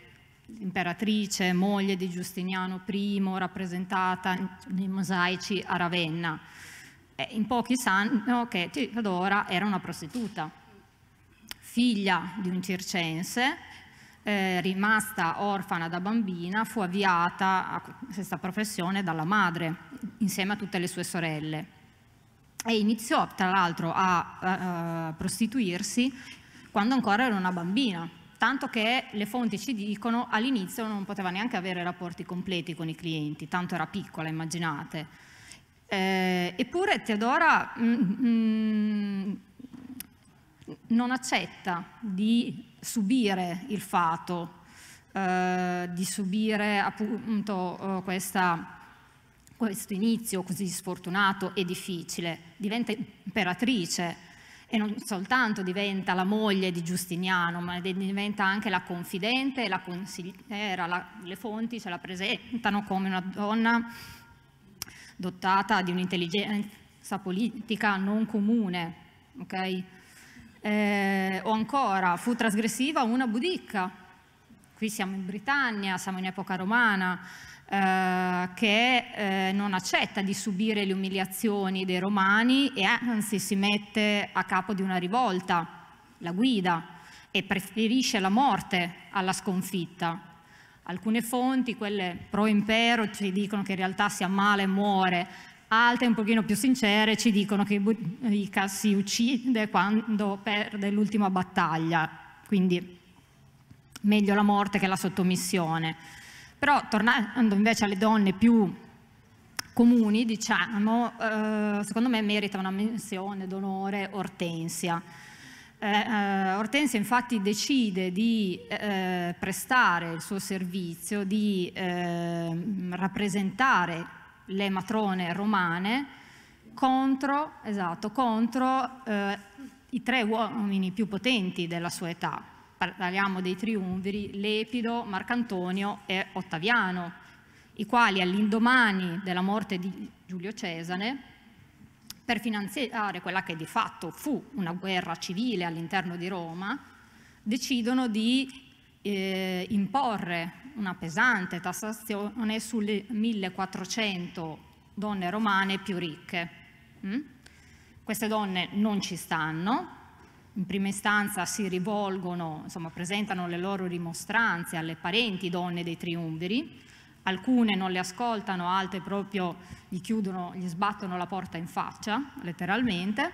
imperatrice, moglie di Giustiniano I, rappresentata nei mosaici a Ravenna. Eh, in pochi sanno che Teodora era una prostituta, figlia di un circense, eh, rimasta orfana da bambina, fu avviata a questa professione dalla madre, insieme a tutte le sue sorelle e iniziò tra l'altro a, a, eh, a eh, prostituirsi quando ancora era una bambina, tanto che le fonti ci dicono all'inizio non poteva neanche avere rapporti completi con i clienti, tanto era piccola, immaginate. Eh, eppure Teodora mh, mm, mh, mm, non accetta di subire il fato, eh, di subire appunto eh, questa questo inizio così sfortunato e difficile, diventa imperatrice e non soltanto diventa la moglie di Giustiniano, ma diventa anche la confidente, la consigliera, la, le fonti ce la presentano come una donna dotata di un'intelligenza politica non comune. Okay? Eh, o ancora, fu trasgressiva una budicca. Qui siamo in Britannia, siamo in epoca romana, eh, che eh, non accetta di subire le umiliazioni dei romani e anzi si mette a capo di una rivolta, la guida, e preferisce la morte alla sconfitta. Alcune fonti, quelle pro impero, ci dicono che in realtà si ammala e muore, altre un pochino più sincere ci dicono che Ica si uccide quando perde l'ultima battaglia, quindi meglio la morte che la sottomissione. Però tornando invece alle donne più comuni, diciamo, eh, secondo me merita una menzione d'onore Ortensia. Eh, eh Ortensia infatti decide di eh, prestare il suo servizio, di ehm, rappresentare le matrone romane contro, esatto, contro eh, i tre uomini più potenti della sua età, parliamo dei triunviri Lepido, Marcantonio e Ottaviano, i quali all'indomani della morte di Giulio Cesare, per finanziare quella che di fatto fu una guerra civile all'interno di Roma, decidono di eh, imporre una pesante tassazione sulle 1400 donne romane più ricche. Mm? Queste donne non ci stanno, in prima istanza si rivolgono, insomma presentano le loro rimostranze alle parenti donne dei triumviri, alcune non le ascoltano, altre proprio gli chiudono, gli sbattono la porta in faccia, letteralmente,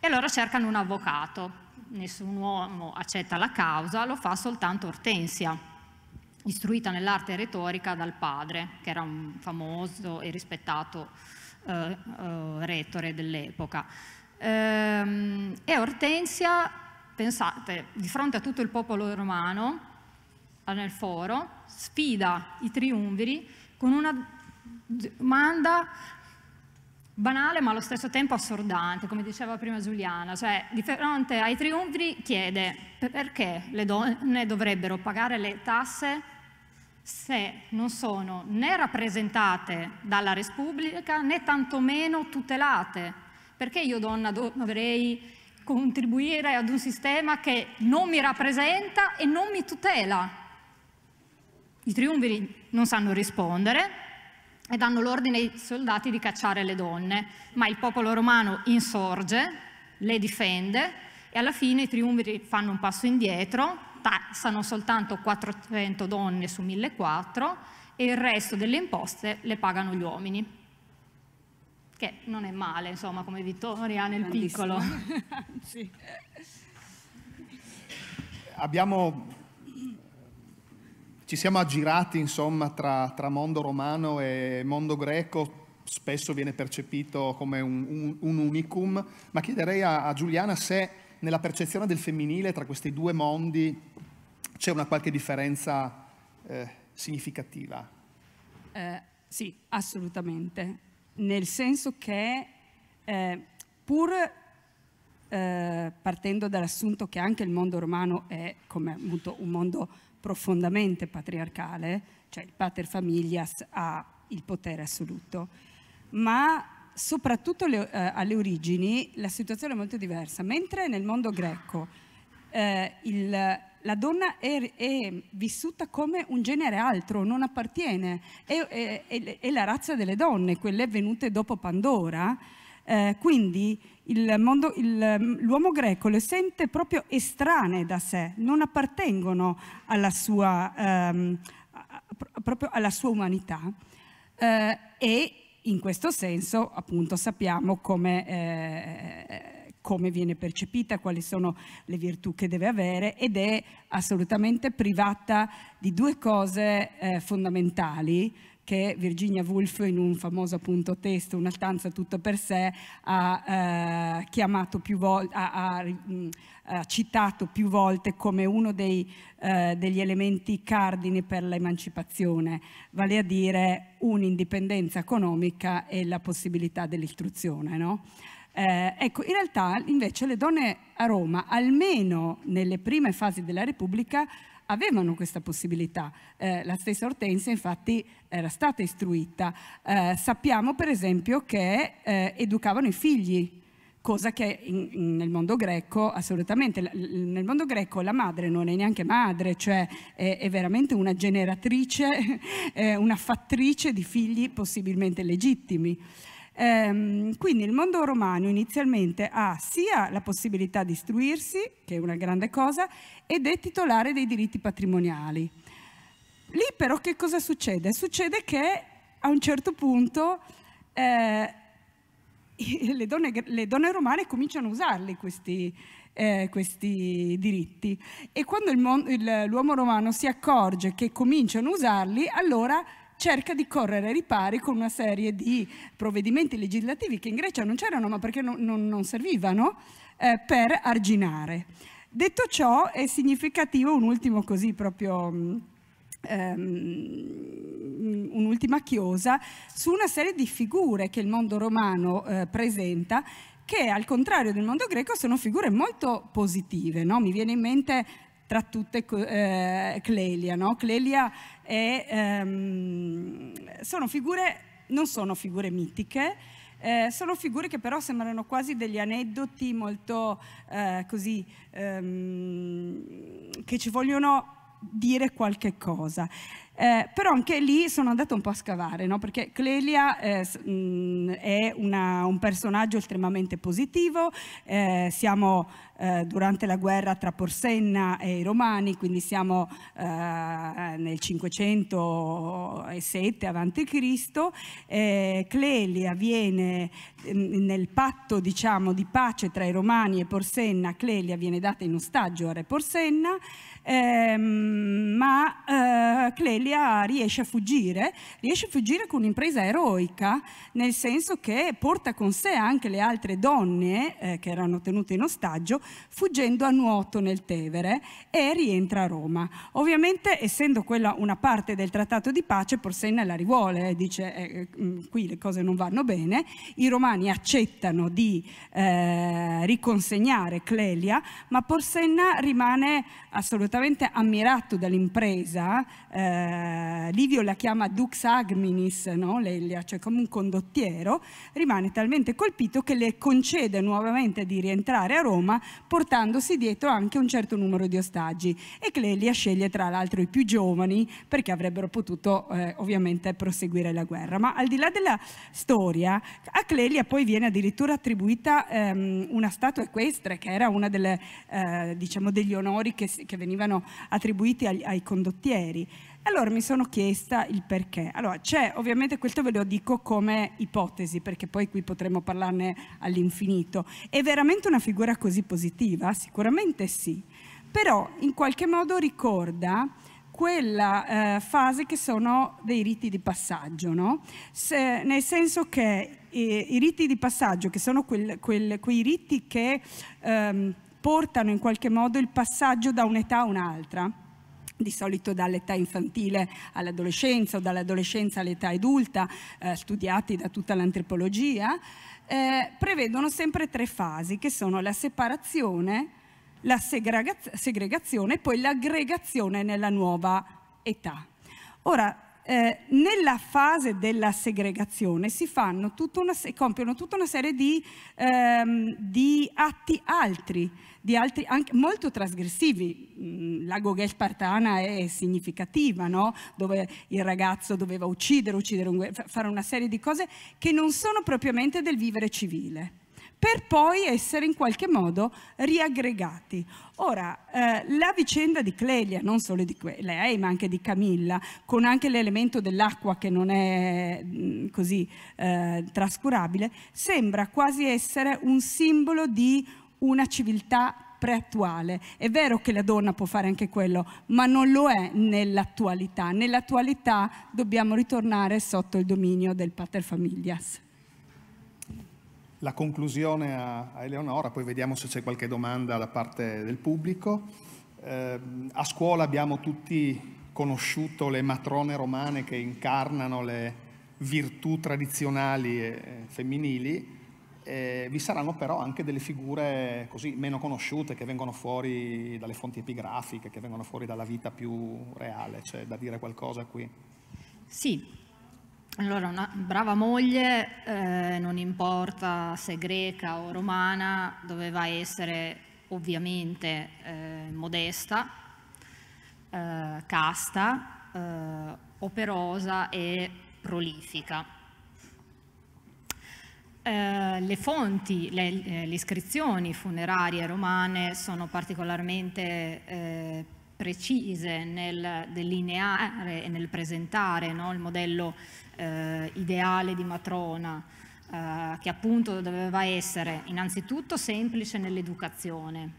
e allora cercano un avvocato. Nessun uomo accetta la causa, lo fa soltanto Ortensia, istruita nell'arte retorica dal padre, che era un famoso e rispettato eh, eh, retore dell'epoca. Ehm, e Ortensia, pensate, cioè, di fronte a tutto il popolo romano, nel foro, sfida i triumviri con una domanda banale ma allo stesso tempo assordante, come diceva prima Giuliana, cioè di fronte ai triumviri chiede perché le donne dovrebbero pagare le tasse se non sono né rappresentate dalla Repubblica né tantomeno tutelate perché io donna dovrei contribuire ad un sistema che non mi rappresenta e non mi tutela? I triunviri non sanno rispondere e danno l'ordine ai soldati di cacciare le donne, ma il popolo romano insorge, le difende e alla fine i triunviri fanno un passo indietro, tassano soltanto 400 donne su 1400 e il resto delle imposte le pagano gli uomini che non è male, insomma, come vittoria
nel piccolo.
sì.
Abbiamo, ci siamo aggirati, insomma, tra, tra, mondo romano e mondo greco, spesso viene percepito come un, un, un unicum, ma chiederei a, a Giuliana se nella percezione del femminile tra questi due mondi c'è una qualche differenza eh, significativa.
Eh, sì, assolutamente nel senso che eh, pur eh, partendo dall'assunto che anche il mondo romano è come appunto un mondo profondamente patriarcale, cioè il pater familias ha il potere assoluto, ma soprattutto le, eh, alle origini la situazione è molto diversa, mentre nel mondo greco eh, il, la donna è, è, vissuta come un genere altro, non appartiene, è, è, è, la razza delle donne, quelle venute dopo Pandora. Eh, quindi l'uomo greco le sente proprio estranee da sé, non appartengono alla sua, ehm, proprio alla sua umanità. Eh, e in questo senso, appunto, sappiamo come. Eh, come viene percepita, quali sono le virtù che deve avere ed è assolutamente privata di due cose eh, fondamentali che Virginia Woolf in un famoso appunto testo, Una stanza tutto per sé, ha, eh, chiamato più volte, ha, ha, ha, citato più volte come uno dei, eh, degli elementi cardini per l'emancipazione, vale a dire un'indipendenza economica e la possibilità dell'istruzione. No? Eh, ecco, in realtà invece le donne a Roma, almeno nelle prime fasi della Repubblica, avevano questa possibilità. Eh, la stessa Ortensia infatti era stata istruita. Eh, sappiamo per esempio che eh, educavano i figli, cosa che in, in, nel mondo greco assolutamente, nel mondo greco la madre non è neanche madre, cioè è, è veramente una generatrice, eh, una fattrice di figli possibilmente legittimi. Ehm, quindi il mondo romano inizialmente ha sia la possibilità di istruirsi, che è una grande cosa, ed è titolare dei diritti patrimoniali. Lì però che cosa succede? Succede che a un certo punto eh, le, donne, le, donne, romane cominciano a usarli questi, eh, questi diritti e quando l'uomo romano si accorge che cominciano a usarli, allora cerca di correre ai ripari con una serie di provvedimenti legislativi che in Grecia non c'erano ma perché non, non, non servivano eh, per arginare. Detto ciò è significativo un ultimo così proprio... Um, un'ultima chiosa su una serie di figure che il mondo romano eh, presenta che al contrario del mondo greco sono figure molto positive. No? Mi viene in mente tra tutte eh, Clelia. No? Clelia e ehm, sono figure, non sono figure mitiche, eh, sono figure che però sembrano quasi degli aneddoti molto eh, così, ehm, che ci vogliono dire qualche cosa. Eh, però anche lì sono andata un po' a scavare, no? perché Clelia eh, mm, è una, un personaggio estremamente positivo, eh, siamo eh, durante la guerra tra Porsenna e i Romani, quindi siamo eh, nel 507 a.C., eh, Clelia viene mm, nel patto diciamo, di pace tra i Romani e Porsenna, Clelia viene data in ostaggio a Re Porsenna, ehm, ma eh, Clelia riesce a fuggire, riesce a fuggire con un'impresa eroica, nel senso che porta con sé anche le altre donne eh, che erano tenute in ostaggio, fuggendo a nuoto nel Tevere e rientra a Roma. Ovviamente, essendo quella una parte del trattato di pace, Porsenna la rivuole, eh, dice eh, eh mm, qui le cose non vanno bene, i romani accettano di eh, riconsegnare Clelia, ma Porsenna rimane assolutamente assolutamente ammirato dall'impresa, eh, Livio la chiama Dux Agminis, no? Lelia, cioè come un condottiero, rimane talmente colpito che le concede nuovamente di rientrare a Roma portandosi dietro anche un certo numero di ostaggi e Clelia sceglie tra l'altro i più giovani perché avrebbero potuto eh, ovviamente proseguire la guerra. Ma al di là della storia, a Clelia poi viene addirittura attribuita ehm, una statua equestre che era uno eh, diciamo, degli onori che, che venivano venivano attribuiti ai, ai condottieri. Allora mi sono chiesta il perché. Allora, c'è ovviamente questo ve lo dico come ipotesi, perché poi qui potremmo parlarne all'infinito. È veramente una figura così positiva? Sicuramente sì, però in qualche modo ricorda quella eh, fase che sono dei riti di passaggio, no? Se, nel senso che eh, i riti di passaggio, che sono quel, quel, quei riti che... Ehm, portano in qualche modo il passaggio da un'età a un'altra di solito dall'età infantile all'adolescenza o dall'adolescenza all'età adulta, eh, studiati da tutta l'antropologia, eh, prevedono sempre tre fasi, che sono la separazione, la segregazione e poi l'aggregazione nella nuova età. Ora, eh, nella fase della segregazione si fanno tutta una, compiono tutta una serie di, ehm, di atti altri, di altri anche, molto trasgressivi. Mm, la Gogel spartana è significativa, no? dove il ragazzo doveva uccidere, uccidere un, fare una serie di cose che non sono propriamente del vivere civile per poi essere in qualche modo riaggregati. Ora, eh, la vicenda di Clelia, non solo di lei, ma anche di Camilla, con anche l'elemento dell'acqua che non è mh, mm, così eh, trascurabile, sembra quasi essere un simbolo di una civiltà preattuale. È vero che la donna può fare anche quello, ma non lo è nell'attualità. Nell'attualità dobbiamo ritornare sotto il dominio del pater familias
la conclusione a, a Eleonora, poi vediamo se c'è qualche domanda da parte del pubblico. Eh, a scuola abbiamo tutti conosciuto le matrone romane che incarnano le virtù tradizionali e, femminili, eh, vi saranno però anche delle figure così meno conosciute che vengono fuori dalle fonti epigrafiche, che vengono fuori dalla vita più reale, c'è cioè, da dire qualcosa qui? Sì,
allora, una brava moglie, eh, non importa se greca o romana, doveva essere ovviamente eh, modesta, eh, casta, eh, operosa e prolifica. Eh, le fonti, le, eh, le, iscrizioni funerarie romane sono particolarmente precise nel delineare e nel presentare no, il modello eh, ideale di matrona, eh, che appunto doveva essere innanzitutto semplice nell'educazione,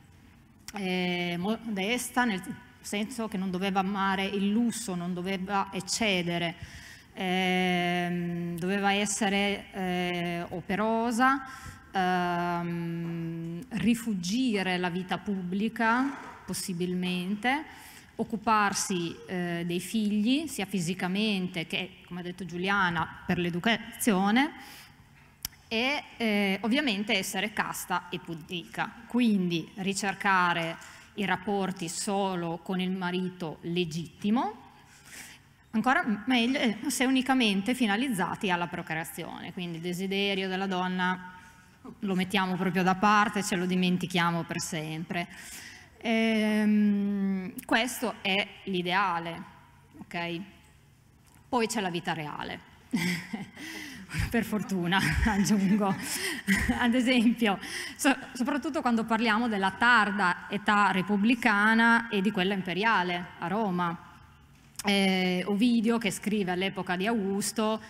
eh, modesta nel senso che non doveva amare il lusso, non doveva eccedere, ehm, doveva essere eh, operosa, ehm, rifugire la vita pubblica possibilmente, occuparsi eh, dei figli, sia fisicamente che, come ha detto Giuliana, per l'educazione, e eh, ovviamente essere casta e pudica, quindi ricercare i rapporti solo con il marito legittimo, ancora meglio eh, se unicamente finalizzati alla procreazione, quindi il desiderio della donna lo mettiamo proprio da parte, ce lo dimentichiamo per sempre. Ehm, questo è l'ideale, ok? Poi c'è la vita reale, per fortuna aggiungo. Ad esempio, so, soprattutto quando parliamo della tarda età repubblicana e di quella imperiale a Roma. Eh, Ovidio che scrive all'epoca di Augusto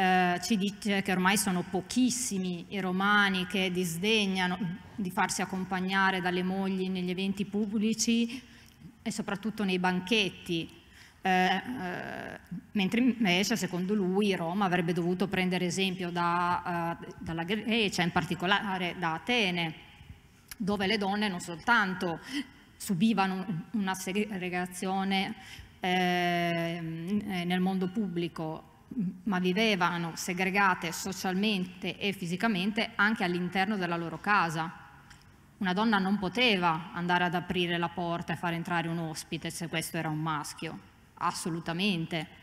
eh, ci dice che ormai sono pochissimi i romani che disdegnano di farsi accompagnare dalle mogli negli eventi pubblici e soprattutto nei banchetti, eh, eh, mentre invece secondo lui Roma avrebbe dovuto prendere esempio da, eh, dalla Grecia, in particolare da Atene, dove le donne non soltanto subivano una segregazione eh, nel mondo pubblico ma vivevano segregate socialmente e fisicamente anche all'interno della loro casa. Una donna non poteva andare ad aprire la porta e far entrare un ospite se questo era un maschio, assolutamente.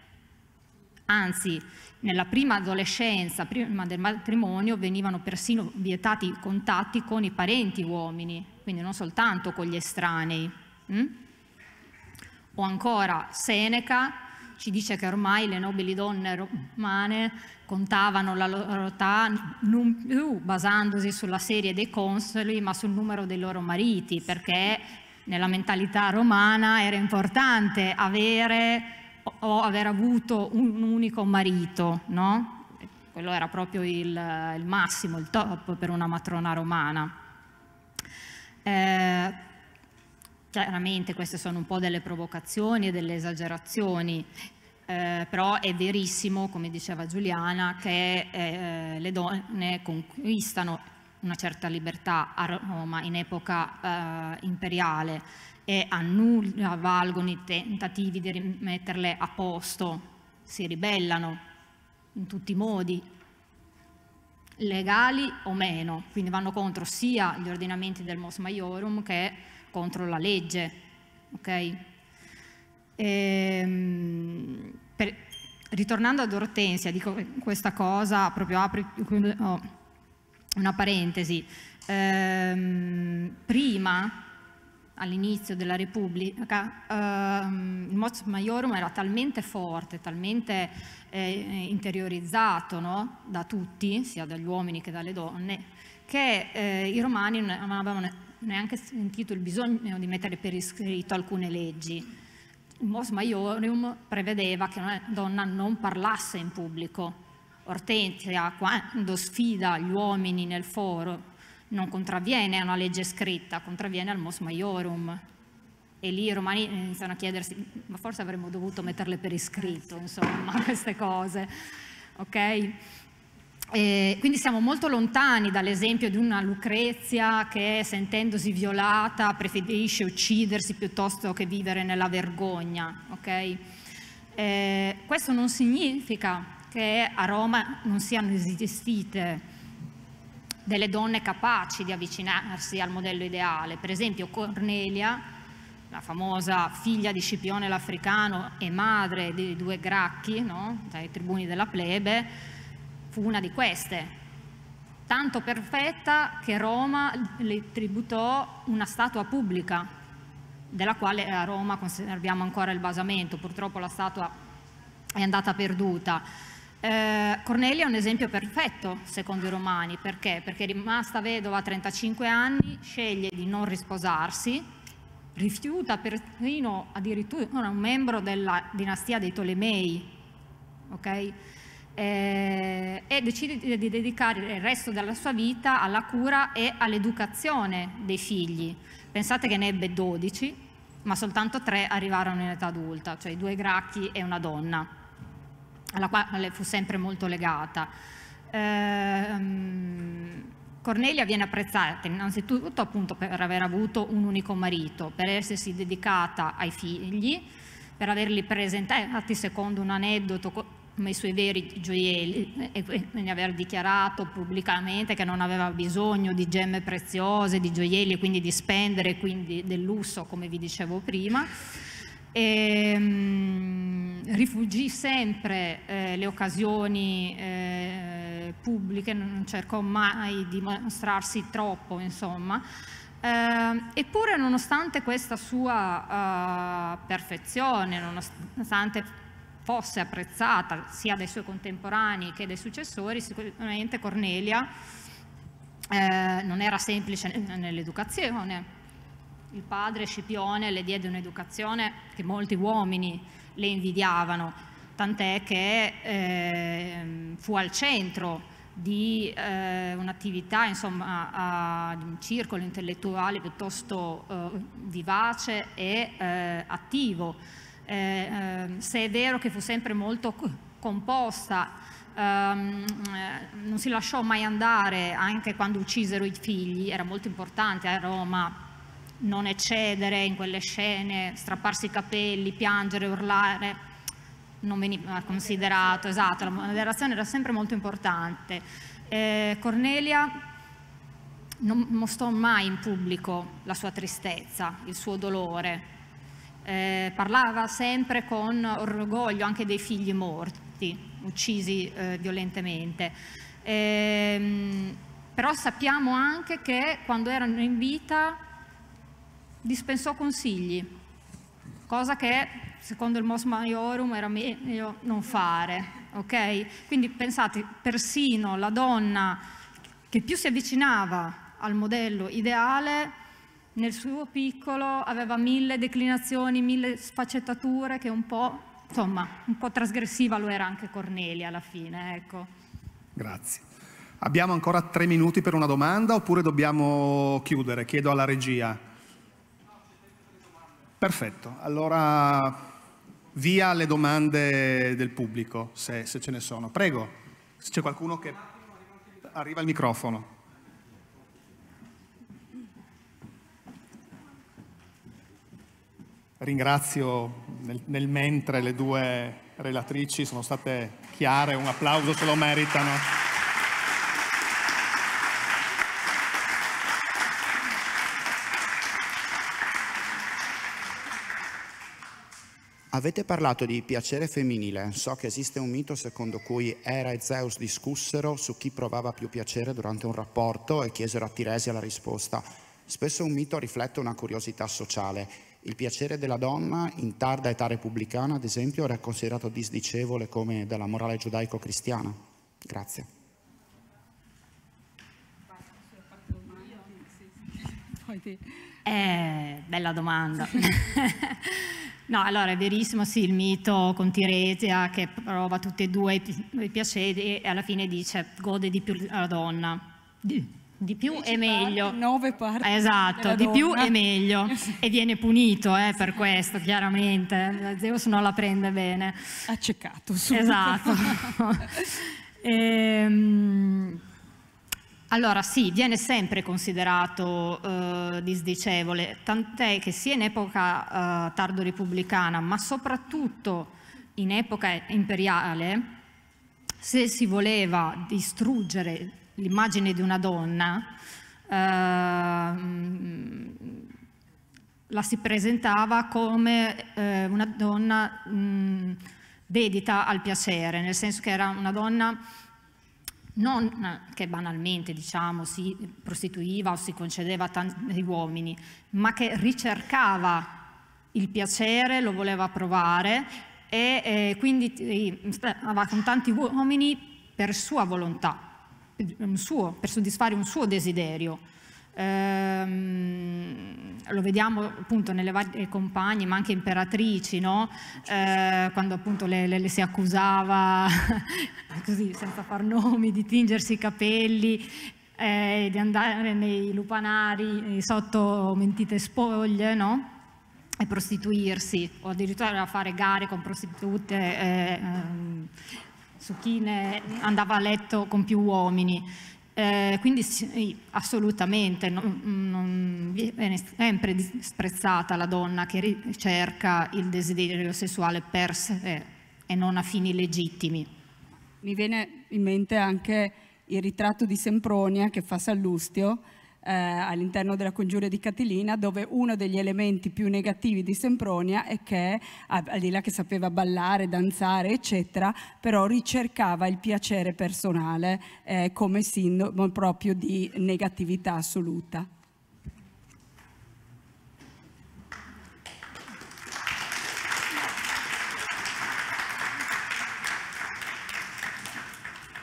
Anzi, nella prima adolescenza, prima del matrimonio, venivano persino vietati i contatti con i parenti uomini, quindi non soltanto con gli estranei. Mm? O ancora Seneca ci dice che ormai le nobili donne romane contavano la loro età non più basandosi sulla serie dei consoli ma sul numero dei loro mariti perché nella mentalità romana era importante avere o aver avuto un unico marito, no? Quello era proprio il, il massimo, il top per una matrona romana. Eh, Chiaramente queste sono un po' delle provocazioni e delle esagerazioni, eh, però è verissimo, come diceva Giuliana, che eh, le donne conquistano una certa libertà a Roma in epoca eh, imperiale e a nulla valgono i tentativi di rimetterle a posto, si ribellano in tutti i modi, legali o meno, quindi vanno contro sia gli ordinamenti del Mos Maiorum che contro la legge, ok? E, ehm, per, ritornando ad Ortensia, dico questa cosa, proprio apri oh, una parentesi, ehm, prima all'inizio della Repubblica, ehm, il motus maiorum era talmente forte, talmente eh, interiorizzato no? da tutti, sia dagli uomini che dalle donne, che eh, i romani non avevano neanche sentito il bisogno di mettere per iscritto alcune leggi. Il Mos Maiorium prevedeva che una donna non parlasse in pubblico. Ortensia, quando sfida gli uomini nel foro, non contravviene a una legge scritta, contravviene al Mos Maiorum. E lì i romani iniziano a chiedersi, ma forse avremmo dovuto metterle per iscritto, insomma, queste cose. Okay? Eh, quindi siamo molto lontani dall'esempio di una Lucrezia che sentendosi violata preferisce uccidersi piuttosto che vivere nella vergogna. Okay? Eh, questo non significa che a Roma non siano esistite delle donne capaci di avvicinarsi al modello ideale. Per esempio Cornelia, la famosa figlia di Scipione l'Africano e madre dei due Gracchi, no? dai tribuni della plebe, fu una di queste, tanto perfetta che Roma le tributò una statua pubblica, della quale a Roma conserviamo ancora il basamento, purtroppo la statua è andata perduta. Eh, Cornelia è un esempio perfetto secondo i romani, perché? Perché è rimasta vedova a 35 anni, sceglie di non risposarsi, rifiuta persino addirittura un membro della dinastia dei Tolomei, okay? eh, e decide di dedicare il resto della sua vita alla cura e all'educazione dei figli. Pensate che ne ebbe 12, ma soltanto 3 arrivarono in età adulta, cioè due gracchi e una donna, alla quale fu sempre molto legata. Eh, Cornelia viene apprezzata innanzitutto appunto per aver avuto un unico marito, per essersi dedicata ai figli, per averli presentati, secondo un aneddoto come i suoi veri gioielli e quindi aver dichiarato pubblicamente che non aveva bisogno di gemme preziose, di gioielli e quindi di spendere quindi del lusso come vi dicevo prima e, um, rifugì sempre eh, le occasioni eh, pubbliche, non cercò mai di mostrarsi troppo insomma eh, eppure nonostante questa sua uh, perfezione, nonostante fosse apprezzata sia dai suoi contemporanei che dai successori, sicuramente Cornelia eh, non era semplice nell'educazione. Il padre Scipione le diede un'educazione che molti uomini le invidiavano, tant'è che eh, fu al centro di eh, un'attività, insomma, a, a, di un circolo intellettuale piuttosto eh, vivace e eh, attivo eh, eh, se è vero che fu sempre molto composta, ehm, eh, non si lasciò mai andare anche quando uccisero i figli, era molto importante a Roma non eccedere in quelle scene, strapparsi i capelli, piangere, urlare, non veniva considerato, esatto, la moderazione era sempre molto importante. Eh, Cornelia non mostrò mai in pubblico la sua tristezza, il suo dolore, eh, parlava sempre con orgoglio anche dei figli morti, uccisi eh, violentemente. Ehm, però sappiamo anche che quando erano in vita dispensò consigli, cosa che secondo il Mos Maiorum era meglio non fare. Okay? Quindi pensate, persino la donna che più si avvicinava al modello ideale nel suo piccolo aveva mille declinazioni, mille sfaccettature che un po', insomma, un po' trasgressiva lo era anche Cornelia alla fine,
ecco. Grazie. Abbiamo ancora tre minuti per una domanda oppure dobbiamo chiudere? Chiedo alla regia. Perfetto, allora via alle domande del pubblico, se, se ce ne sono. Prego, se c'è qualcuno che... Arriva il microfono. Ringrazio nel, nel, mentre le due relatrici, sono state chiare, un applauso se lo meritano. Avete parlato di piacere femminile, so che esiste un mito secondo cui Era e Zeus discussero su chi provava più piacere durante un rapporto e chiesero a Tiresia la risposta. Spesso un mito riflette una curiosità sociale il piacere della donna in tarda età repubblicana, ad esempio, era considerato disdicevole come dalla morale giudaico-cristiana. Grazie.
Eh, bella domanda. no, allora è verissimo sì il mito con Tiresia che prova tutti e due i piaceri e alla fine dice gode di più la donna di più e meglio. Nove parti. Eh, esatto, di più e meglio. E viene punito eh, per questo, chiaramente. Zeus non la prende bene. Acceccato. Subito. Esatto. ehm, allora sì, viene sempre considerato eh, disdicevole, tant'è che sia in epoca eh, tardo-repubblicana, ma soprattutto in epoca imperiale, se si voleva distruggere l'immagine di una donna, ehm, la si presentava come eh, una donna dedita al piacere, nel senso che era una donna non che banalmente diciamo, si prostituiva o si concedeva a tanti uomini, ma che ricercava il piacere, lo voleva provare e eh, quindi eh, stava con tanti uomini per sua volontà suo, per soddisfare un suo desiderio. Ehm, lo vediamo appunto nelle varie compagne, ma anche imperatrici, no? ehm, quando appunto le, le, le si accusava, così senza far nomi, di tingersi i capelli eh, di andare nei lupanari eh, sotto mentite spoglie, no? e prostituirsi o addirittura fare gare con prostitute eh, eh, su chi andava a letto con più uomini. Eh, quindi sì, assolutamente, non, non, viene sempre disprezzata la donna che ricerca il desiderio sessuale per sé e non a fini legittimi. Mi viene
in mente anche il ritratto di Sempronia che fa Sallustio, eh, all'interno della congiura di Catilina dove uno degli elementi più negativi di Sempronia è che al di là che sapeva ballare, danzare eccetera però ricercava il piacere personale eh, come sintomo proprio di negatività assoluta.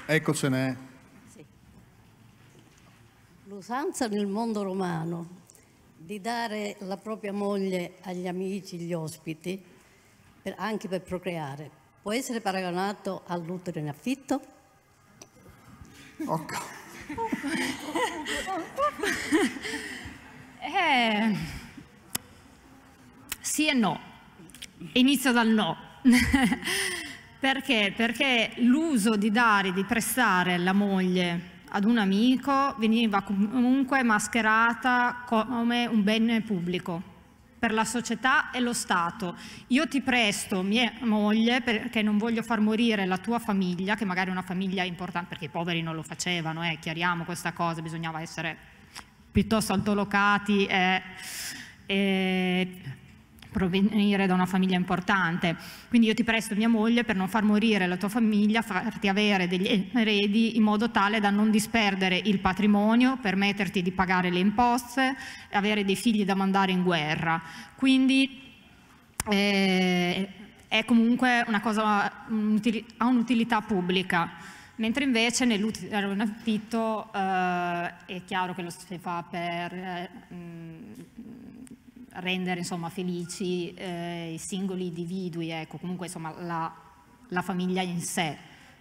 Ecco l'usanza nel mondo romano di dare la propria moglie agli amici, gli ospiti, per, anche per procreare, può essere paragonato all'utero in affitto?
Oh, eh, sì e no. Inizio dal no. Perché? Perché l'uso di dare, di prestare la moglie ad un amico veniva comunque mascherata come un bene pubblico per la società e lo Stato. Io ti presto mia moglie perché non voglio far morire la tua famiglia, che magari è una famiglia importante, perché i poveri non lo facevano, eh, chiariamo questa cosa, bisognava essere piuttosto altolocati. Eh, eh, provenire da una famiglia importante. Quindi io ti presto mia moglie per non far morire la tua famiglia, farti avere degli eredi in modo tale da non disperdere il patrimonio, permetterti di pagare le imposte, avere dei figli da mandare in guerra. Quindi eh, è comunque una cosa, ha un'utilità pubblica. Mentre invece nell'utero in affitto eh, è chiaro che lo si fa per... Eh, mh, rendere insomma, felici eh, i singoli individui, ecco, comunque insomma, la, la, famiglia in sé.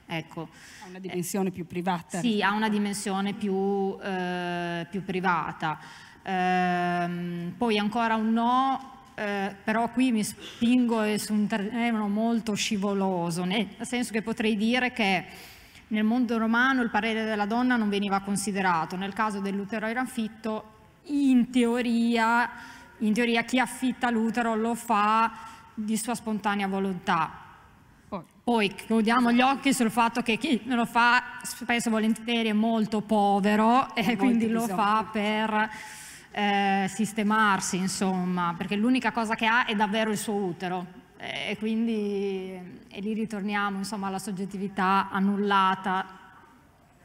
Ecco. Ha una dimensione eh, più privata. Sì, ha una dimensione più, eh, più privata. Ehm, poi ancora un no, eh, però qui mi spingo su un terreno molto scivoloso, nel senso che potrei dire che nel mondo romano il parere della donna non veniva considerato, nel caso dell'utero in affitto in teoria in teoria chi affitta l'utero lo fa di sua spontanea volontà. Poi chiudiamo gli occhi sul fatto che chi non lo fa spesso e volentieri è molto povero e quindi lo bisogno. fa per eh, sistemarsi, insomma, perché l'unica cosa che ha è davvero il suo utero. Eh, e quindi e lì ritorniamo insomma, alla soggettività annullata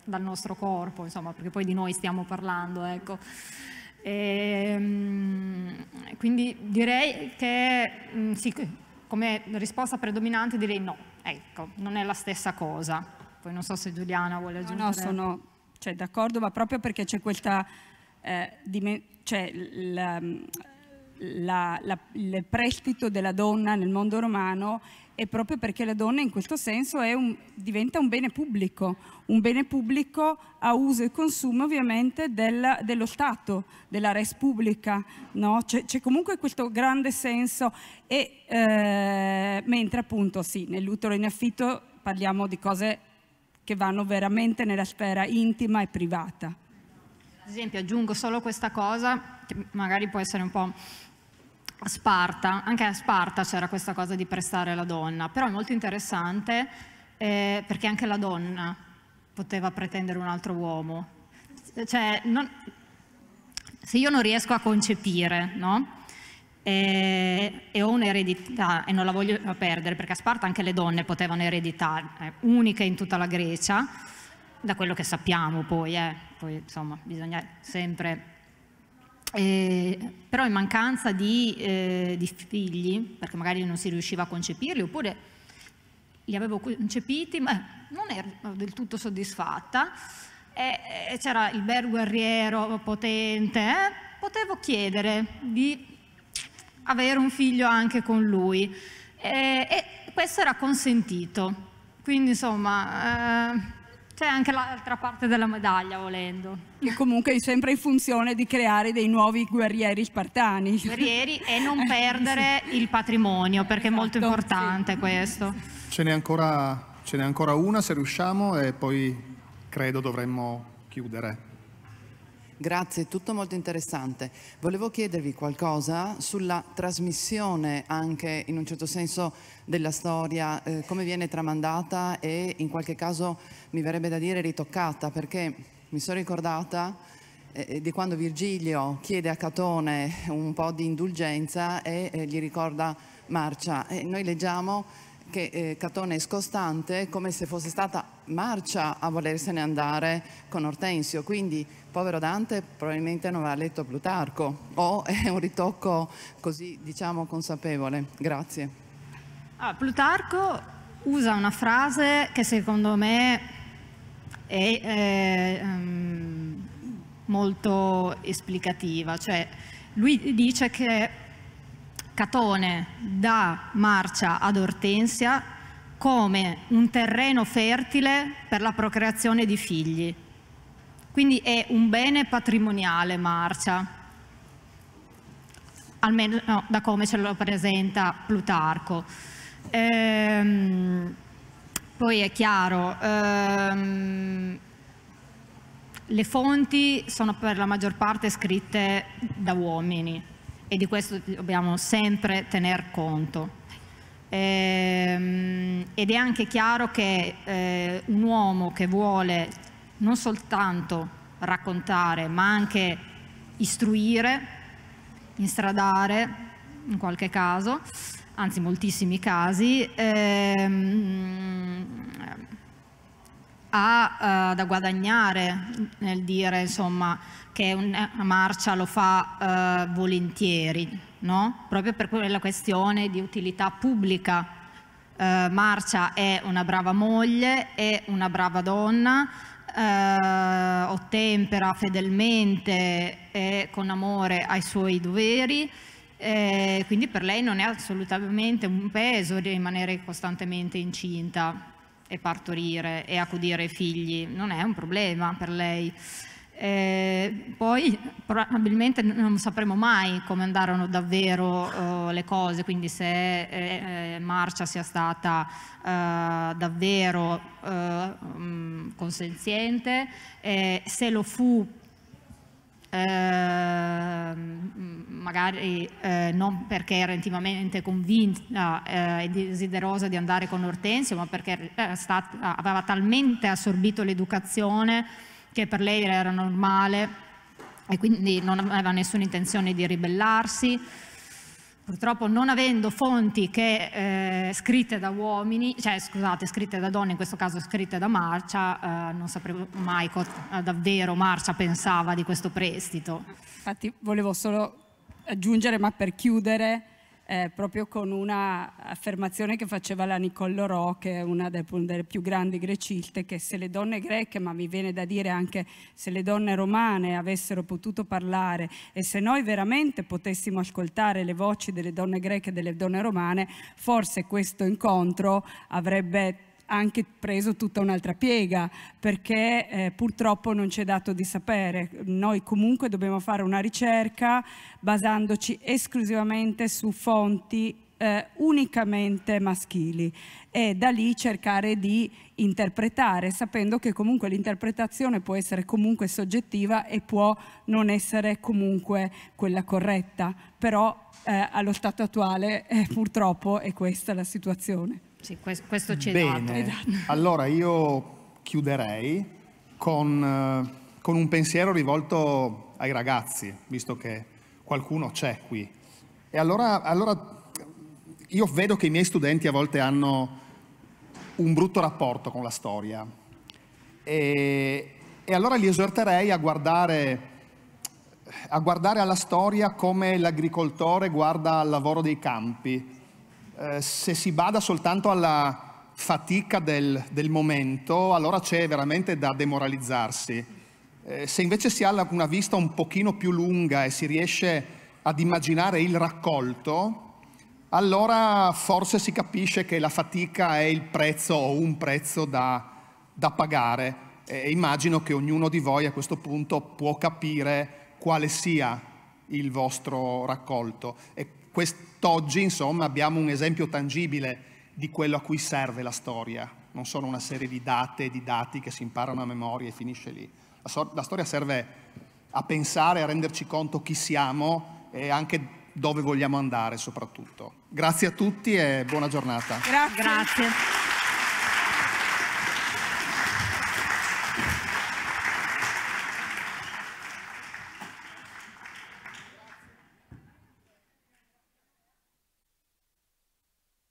dal nostro corpo, insomma, perché poi di noi stiamo parlando. Ecco. E, ehm, quindi direi che mm, sì, come risposta predominante direi no, ecco, non è la stessa cosa. Poi non so se Giuliana vuole aggiungere. No, no sono cioè, d'accordo, ma proprio perché c'è questa... Eh,
cioè, la, la, la, il prestito della donna nel mondo romano è proprio perché la donna in questo senso un, diventa un bene pubblico, un bene pubblico a uso e consumo ovviamente del, dello Stato, della res pubblica, no? c'è, comunque questo grande senso e eh, mentre appunto sì, nell'utero in affitto parliamo di cose che vanno veramente nella sfera intima e privata. Ad
esempio aggiungo solo questa cosa che magari può essere un po' a Sparta, anche a Sparta c'era questa cosa di prestare la donna, però è molto interessante eh, perché anche la donna poteva pretendere un altro uomo. Cioè, non, se io non riesco a concepire, no? E, eh, e ho un'eredità e non la voglio perdere, perché a Sparta anche le donne potevano ereditare, eh, uniche in tutta la Grecia, da quello che sappiamo poi, eh. poi insomma bisogna sempre eh, però in mancanza di, eh, di, figli, perché magari non si riusciva a concepirli, oppure li avevo concepiti, ma non ero del tutto soddisfatta, eh, c'era il bel guerriero potente, eh. potevo chiedere di avere un figlio anche con lui e questo era consentito. Quindi insomma eh, c'è anche l'altra parte della medaglia volendo. Che comunque è sempre in funzione di creare dei nuovi guerrieri spartani. Guerrieri e non perdere il patrimonio, perché è molto esatto. importante sì. questo.
Ce n'è, ancora, ancora, una se riusciamo e poi credo dovremmo chiudere. Grazie, tutto molto interessante. Volevo chiedervi qualcosa sulla trasmissione anche in un certo senso della storia, eh, come viene tramandata e in qualche caso mi verrebbe da dire ritoccata, perché mi sono ricordata eh, eh di quando Virgilio chiede a Catone un po' di indulgenza e eh, gli ricorda Marcia. E noi leggiamo che eh, Catone è scostante come se fosse stata Marcia a volersene andare con Ortensio, quindi povero Dante probabilmente non aveva letto Plutarco o è un ritocco così diciamo consapevole. Grazie.
Ah, Plutarco usa una frase che secondo me è, è eh, um, ehm, molto esplicativa, cioè lui dice che Catone da Marcia ad Ortensia come un terreno fertile per la procreazione di figli. Quindi è un bene patrimoniale Marcia, almeno no, da come ce lo presenta Plutarco. Ehm, poi è chiaro, ehm, le fonti sono per la maggior parte scritte da uomini, e di questo dobbiamo sempre tener conto. Ehm, ed è anche chiaro che eh, un uomo che vuole non soltanto raccontare ma anche istruire, instradare in qualche caso, anzi moltissimi casi, ehm, ha eh, da guadagnare nel dire insomma che una marcia lo fa eh, volentieri, no? proprio per quella questione di utilità pubblica. Eh, marcia è una brava moglie, è una brava donna, eh, ottempera fedelmente e con amore ai suoi doveri, eh, quindi per lei non è assolutamente un peso rimanere costantemente incinta e partorire e accudire i figli, non è un problema per lei. Eh, poi probabilmente non sapremo mai come andarono davvero eh, le cose, quindi se eh, eh Marcia sia stata eh, davvero eh, mm, consenziente, se lo fu ehm, mm, magari non perché era intimamente convinta e desiderosa di andare con Ortensio, ma perché stata, aveva talmente assorbito l'educazione che per lei era normale e quindi non aveva nessuna intenzione di ribellarsi. Purtroppo non avendo fonti che, eh, scritte da uomini, cioè scusate, scritte da donne, in questo caso scritte da Marcia, eh, non sapremo mai cosa eh, davvero Marcia pensava di questo prestito. Infatti volevo solo aggiungere, ma per chiudere, eh, proprio con una
affermazione che faceva la Niccolò Ro, che è una delle, delle più grandi greciste, che se le donne greche, ma mi viene da dire anche se le donne romane avessero potuto parlare e se noi veramente potessimo ascoltare le voci delle donne greche e delle donne romane, forse questo incontro avrebbe anche preso tutta un'altra piega, perché eh, purtroppo non c'è dato di sapere. Noi comunque dobbiamo fare una ricerca basandoci esclusivamente su fonti eh, unicamente maschili e da lì cercare di interpretare, sapendo che comunque l'interpretazione può essere comunque soggettiva e può non essere comunque quella corretta, però eh, allo stato attuale eh, purtroppo è questa la situazione. Sì, questo c'è Bene, dato. Esatto.
allora io chiuderei con, eh, con un pensiero rivolto ai ragazzi, visto che qualcuno c'è qui. E allora, allora io vedo che i miei studenti a volte hanno un brutto rapporto con la storia. E, e allora li esorterei a guardare, a guardare alla storia come l'agricoltore guarda al lavoro dei campi, eh, se si bada soltanto alla fatica del, del momento, allora c'è veramente da demoralizzarsi. Eh, se invece si ha una vista un pochino più lunga e si riesce ad immaginare il raccolto, allora forse si capisce che la fatica è il prezzo o un prezzo da, da pagare. E immagino che ognuno di voi a questo punto può capire quale sia il vostro raccolto. E quest- quest'oggi insomma, abbiamo un esempio tangibile di quello a cui serve la storia, non sono una serie di date e di dati che si imparano a memoria e finisce lì. La, so- la storia serve a pensare, a renderci conto chi siamo e anche dove vogliamo andare soprattutto. Grazie a tutti e buona giornata. Grazie. Grazie.